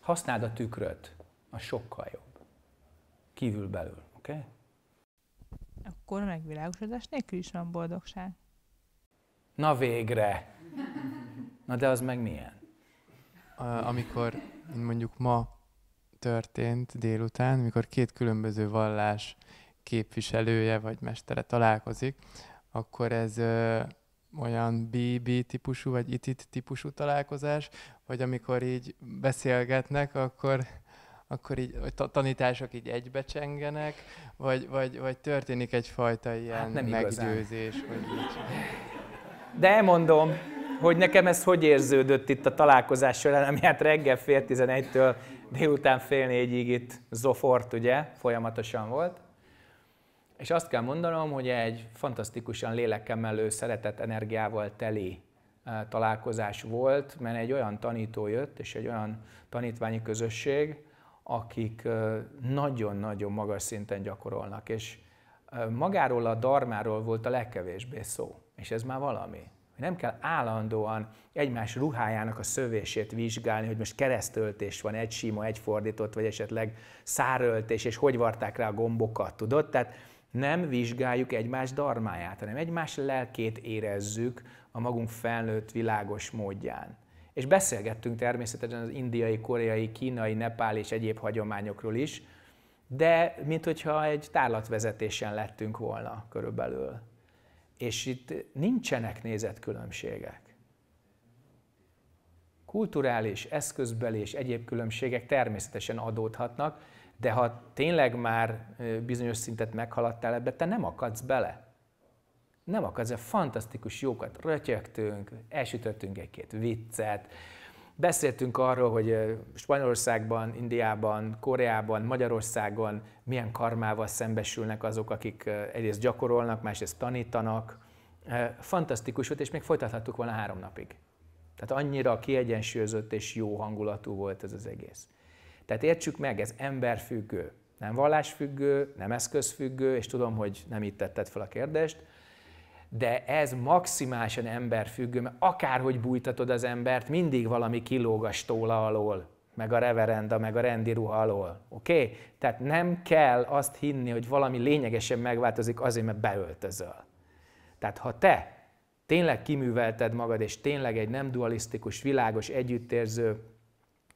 S1: Használd a tükröt, a sokkal jobb. Kívül belül, oké? Okay?
S5: Akkor a megvilágosodás nélkül is van boldogság.
S1: Na végre! Na de az meg milyen?
S2: amikor mondjuk ma történt délután, mikor két különböző vallás képviselője vagy mestere találkozik, akkor ez ö, olyan BB típusú vagy itit típusú találkozás, vagy amikor így beszélgetnek, akkor akkor így a tanítások így egybecsengenek, vagy, vagy, vagy történik
S1: egyfajta ilyen hát nem meggyőzés.
S2: vagy Hogy így...
S1: De elmondom, hogy nekem ez hogy érződött itt a találkozás során, ami hát reggel fél tizenegytől délután fél négyig itt zofort, ugye, folyamatosan volt. És azt kell mondanom, hogy egy fantasztikusan lélekemelő, szeretett energiával teli eh, találkozás volt, mert egy olyan tanító jött, és egy olyan tanítványi közösség, akik eh, nagyon-nagyon magas szinten gyakorolnak, és eh, magáról a darmáról volt a legkevésbé szó, és ez már valami nem kell állandóan egymás ruhájának a szövését vizsgálni, hogy most keresztöltés van, egy sima, egy fordított, vagy esetleg száröltés, és hogy varták rá a gombokat, tudod? Tehát nem vizsgáljuk egymás darmáját, hanem egymás lelkét érezzük a magunk felnőtt világos módján. És beszélgettünk természetesen az indiai, koreai, kínai, nepál és egyéb hagyományokról is, de mint hogyha egy tárlatvezetésen lettünk volna körülbelül. És itt nincsenek nézetkülönbségek. Kulturális, eszközbeli és egyéb különbségek természetesen adódhatnak, de ha tényleg már bizonyos szintet meghaladtál ebbe, te nem akadsz bele. Nem akadsz, fantasztikus jókat rötyögtünk, elsütöttünk egy-két viccet, Beszéltünk arról, hogy Spanyolországban, Indiában, Koreában, Magyarországon milyen karmával szembesülnek azok, akik egyrészt gyakorolnak, másrészt tanítanak. Fantasztikus volt, és még folytathattuk volna három napig. Tehát annyira kiegyensúlyozott és jó hangulatú volt ez az egész. Tehát értsük meg, ez emberfüggő, nem vallásfüggő, nem eszközfüggő, és tudom, hogy nem itt tetted fel a kérdést, de ez maximálisan emberfüggő, mert akárhogy bújtatod az embert, mindig valami a stóla alól, meg a reverenda, meg a rendi ruha alól. Oké? Okay? Tehát nem kell azt hinni, hogy valami lényegesen megváltozik azért, mert beöltözöl. Tehát ha te tényleg kiművelted magad, és tényleg egy nem dualisztikus, világos, együttérző,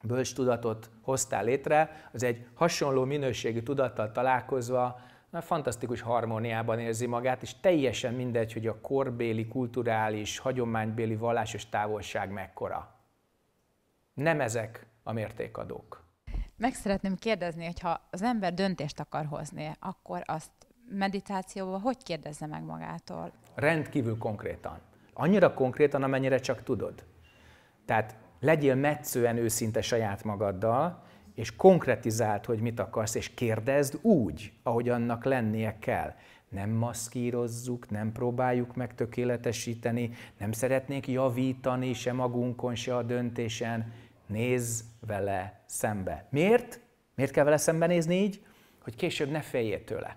S1: bölcs tudatot hoztál létre, az egy hasonló minőségű tudattal találkozva mert fantasztikus harmóniában érzi magát, és teljesen mindegy, hogy a korbéli, kulturális, hagyománybéli, vallásos távolság mekkora. Nem ezek a mértékadók.
S7: Meg szeretném kérdezni, hogy ha az ember döntést akar hozni, akkor azt meditációban hogy kérdezze meg magától?
S1: Rendkívül konkrétan. Annyira konkrétan, amennyire csak tudod. Tehát legyél metszően őszinte saját magaddal, és konkretizáld, hogy mit akarsz, és kérdezd úgy, ahogy annak lennie kell. Nem maszkírozzuk, nem próbáljuk meg tökéletesíteni, nem szeretnék javítani se magunkon, se a döntésen. Nézz vele szembe. Miért? Miért kell vele nézni így? Hogy később ne féljél tőle.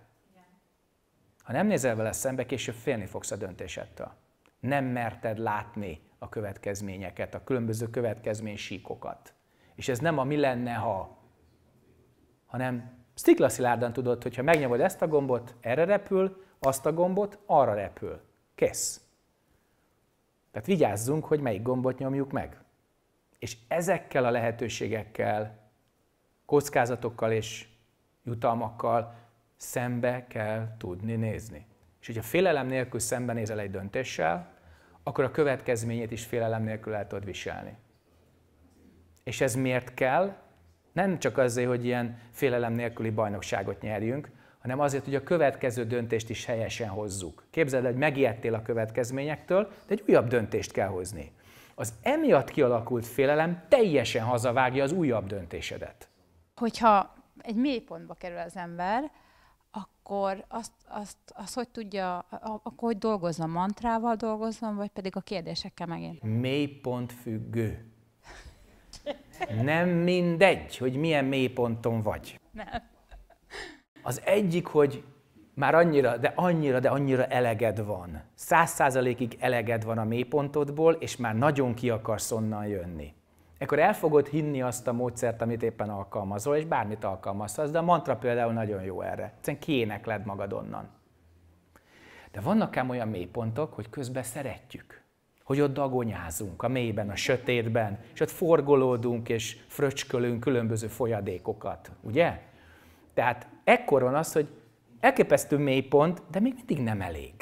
S1: Ha nem nézel vele szembe, később félni fogsz a döntésedtől. Nem merted látni a következményeket, a különböző következménysíkokat. És ez nem a mi lenne, ha, hanem sziklaszilárdan tudod, hogy ha megnyomod ezt a gombot, erre repül, azt a gombot, arra repül. Kész. Tehát vigyázzunk, hogy melyik gombot nyomjuk meg. És ezekkel a lehetőségekkel, kockázatokkal és jutalmakkal szembe kell tudni nézni. És hogyha félelem nélkül szembenézel egy döntéssel, akkor a következményét is félelem nélkül el tudod viselni. És ez miért kell? Nem csak azért, hogy ilyen félelem nélküli bajnokságot nyerjünk, hanem azért, hogy a következő döntést is helyesen hozzuk. Képzeld, hogy megijedtél a következményektől, de egy újabb döntést kell hozni. Az emiatt kialakult félelem teljesen hazavágja az újabb döntésedet.
S7: Hogyha egy mélypontba kerül az ember, akkor azt, azt, azt hogy tudja, akkor hogy dolgoznom, mantrával dolgozom, vagy pedig a kérdésekkel megint?
S1: Mélypont függő. Nem mindegy, hogy milyen mélyponton vagy. Nem. Az egyik, hogy már annyira, de annyira, de annyira eleged van. Száz százalékig eleged van a mélypontodból, és már nagyon ki akarsz onnan jönni. Ekkor el fogod hinni azt a módszert, amit éppen alkalmazol, és bármit alkalmazhatsz, de a mantra például nagyon jó erre. Egyszerűen kiénekled magad onnan. De vannak ám olyan mélypontok, hogy közben szeretjük hogy ott dagonyázunk a mélyben, a sötétben, és ott forgolódunk és fröcskölünk különböző folyadékokat, ugye? Tehát ekkor van az, hogy elképesztő mélypont, de még mindig nem elég.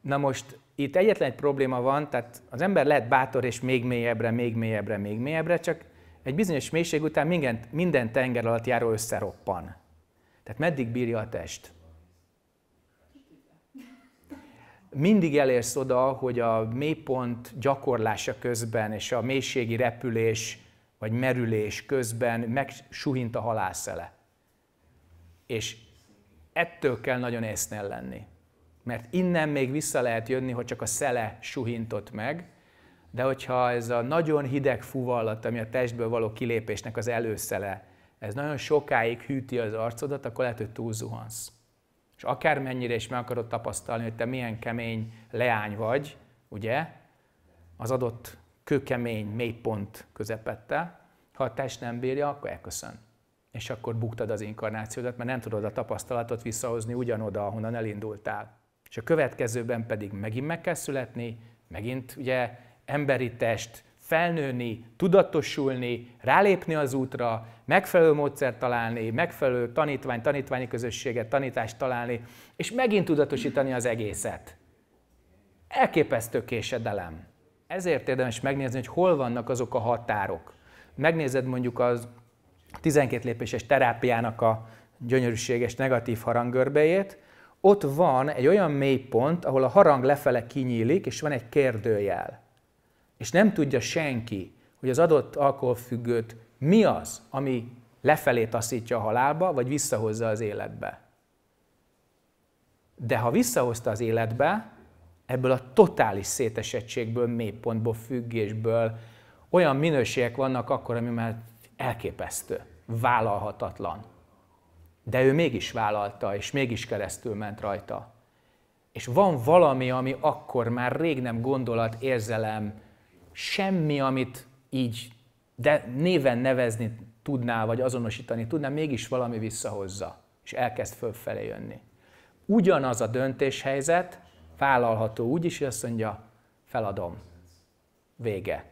S1: Na most itt egyetlen egy probléma van, tehát az ember lehet bátor és még mélyebbre, még mélyebbre, még mélyebbre, csak egy bizonyos mélység után minden, minden tenger alatt járó összeroppan. Tehát meddig bírja a test? mindig elérsz oda, hogy a mélypont gyakorlása közben és a mélységi repülés vagy merülés közben megsuhint a halászele. És ettől kell nagyon észnél lenni. Mert innen még vissza lehet jönni, hogy csak a szele suhintott meg, de hogyha ez a nagyon hideg fuvallat, ami a testből való kilépésnek az előszele, ez nagyon sokáig hűti az arcodat, akkor lehet, hogy túlzuhansz. És akármennyire is meg akarod tapasztalni, hogy te milyen kemény leány vagy, ugye, az adott kőkemény mélypont közepette, ha a test nem bírja, akkor elköszön. És akkor buktad az inkarnációdat, mert nem tudod a tapasztalatot visszahozni ugyanoda, ahonnan elindultál. És a következőben pedig megint meg kell születni, megint ugye emberi test, felnőni, tudatosulni, rálépni az útra, megfelelő módszert találni, megfelelő tanítvány, tanítványi közösséget, tanítást találni, és megint tudatosítani az egészet. Elképesztő késedelem. Ezért érdemes megnézni, hogy hol vannak azok a határok. Megnézed mondjuk az 12 lépéses terápiának a gyönyörűséges negatív harangörbéjét, ott van egy olyan mélypont, ahol a harang lefele kinyílik, és van egy kérdőjel és nem tudja senki, hogy az adott alkoholfüggőt mi az, ami lefelé taszítja a halálba, vagy visszahozza az életbe. De ha visszahozta az életbe, ebből a totális szétesettségből, mélypontból, függésből olyan minőségek vannak akkor, ami már elképesztő, vállalhatatlan. De ő mégis vállalta, és mégis keresztül ment rajta. És van valami, ami akkor már rég nem gondolat, érzelem, semmi, amit így de néven nevezni tudnál, vagy azonosítani tudnál, mégis valami visszahozza, és elkezd fölfelé jönni. Ugyanaz a döntéshelyzet vállalható úgy is, hogy azt mondja, feladom. Vége.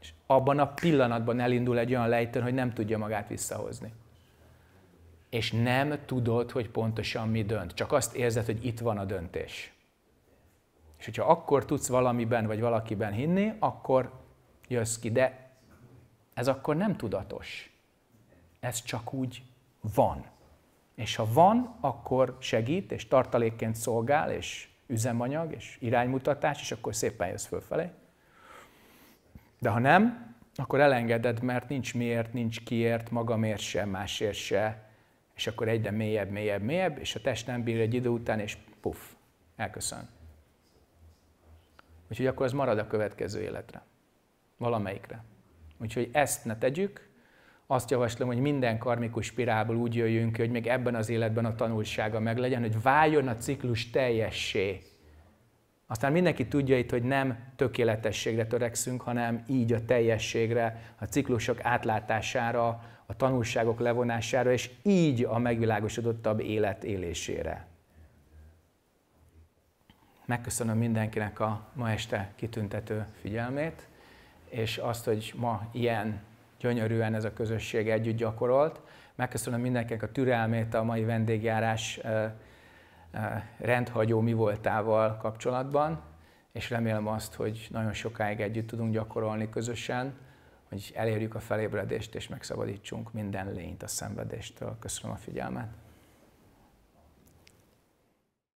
S1: És abban a pillanatban elindul egy olyan lejtőn, hogy nem tudja magát visszahozni. És nem tudod, hogy pontosan mi dönt. Csak azt érzed, hogy itt van a döntés. És hogyha akkor tudsz valamiben vagy valakiben hinni, akkor jössz ki. De ez akkor nem tudatos. Ez csak úgy van. És ha van, akkor segít, és tartalékként szolgál, és üzemanyag, és iránymutatás, és akkor szépen jössz fölfelé. De ha nem, akkor elengeded, mert nincs miért, nincs kiért, magamért se, másért se, és akkor egyre mélyebb, mélyebb, mélyebb, és a test nem bír egy idő után, és puff, elköszön. Úgyhogy akkor ez marad a következő életre. Valamelyikre. Úgyhogy ezt ne tegyük, azt javaslom, hogy minden karmikus spirálból úgy jöjjünk ki, hogy még ebben az életben a tanulsága meglegyen, hogy váljon a ciklus teljessé. Aztán mindenki tudja itt, hogy nem tökéletességre törekszünk, hanem így a teljességre, a ciklusok átlátására, a tanulságok levonására, és így a megvilágosodottabb élet élésére. Megköszönöm mindenkinek a ma este kitüntető figyelmét, és azt, hogy ma ilyen gyönyörűen ez a közösség együtt gyakorolt. Megköszönöm mindenkinek a türelmét a mai vendégjárás rendhagyó mi voltával kapcsolatban, és remélem azt, hogy nagyon sokáig együtt tudunk gyakorolni közösen, hogy elérjük a felébredést és megszabadítsunk minden lényt a szenvedéstől. Köszönöm a figyelmet!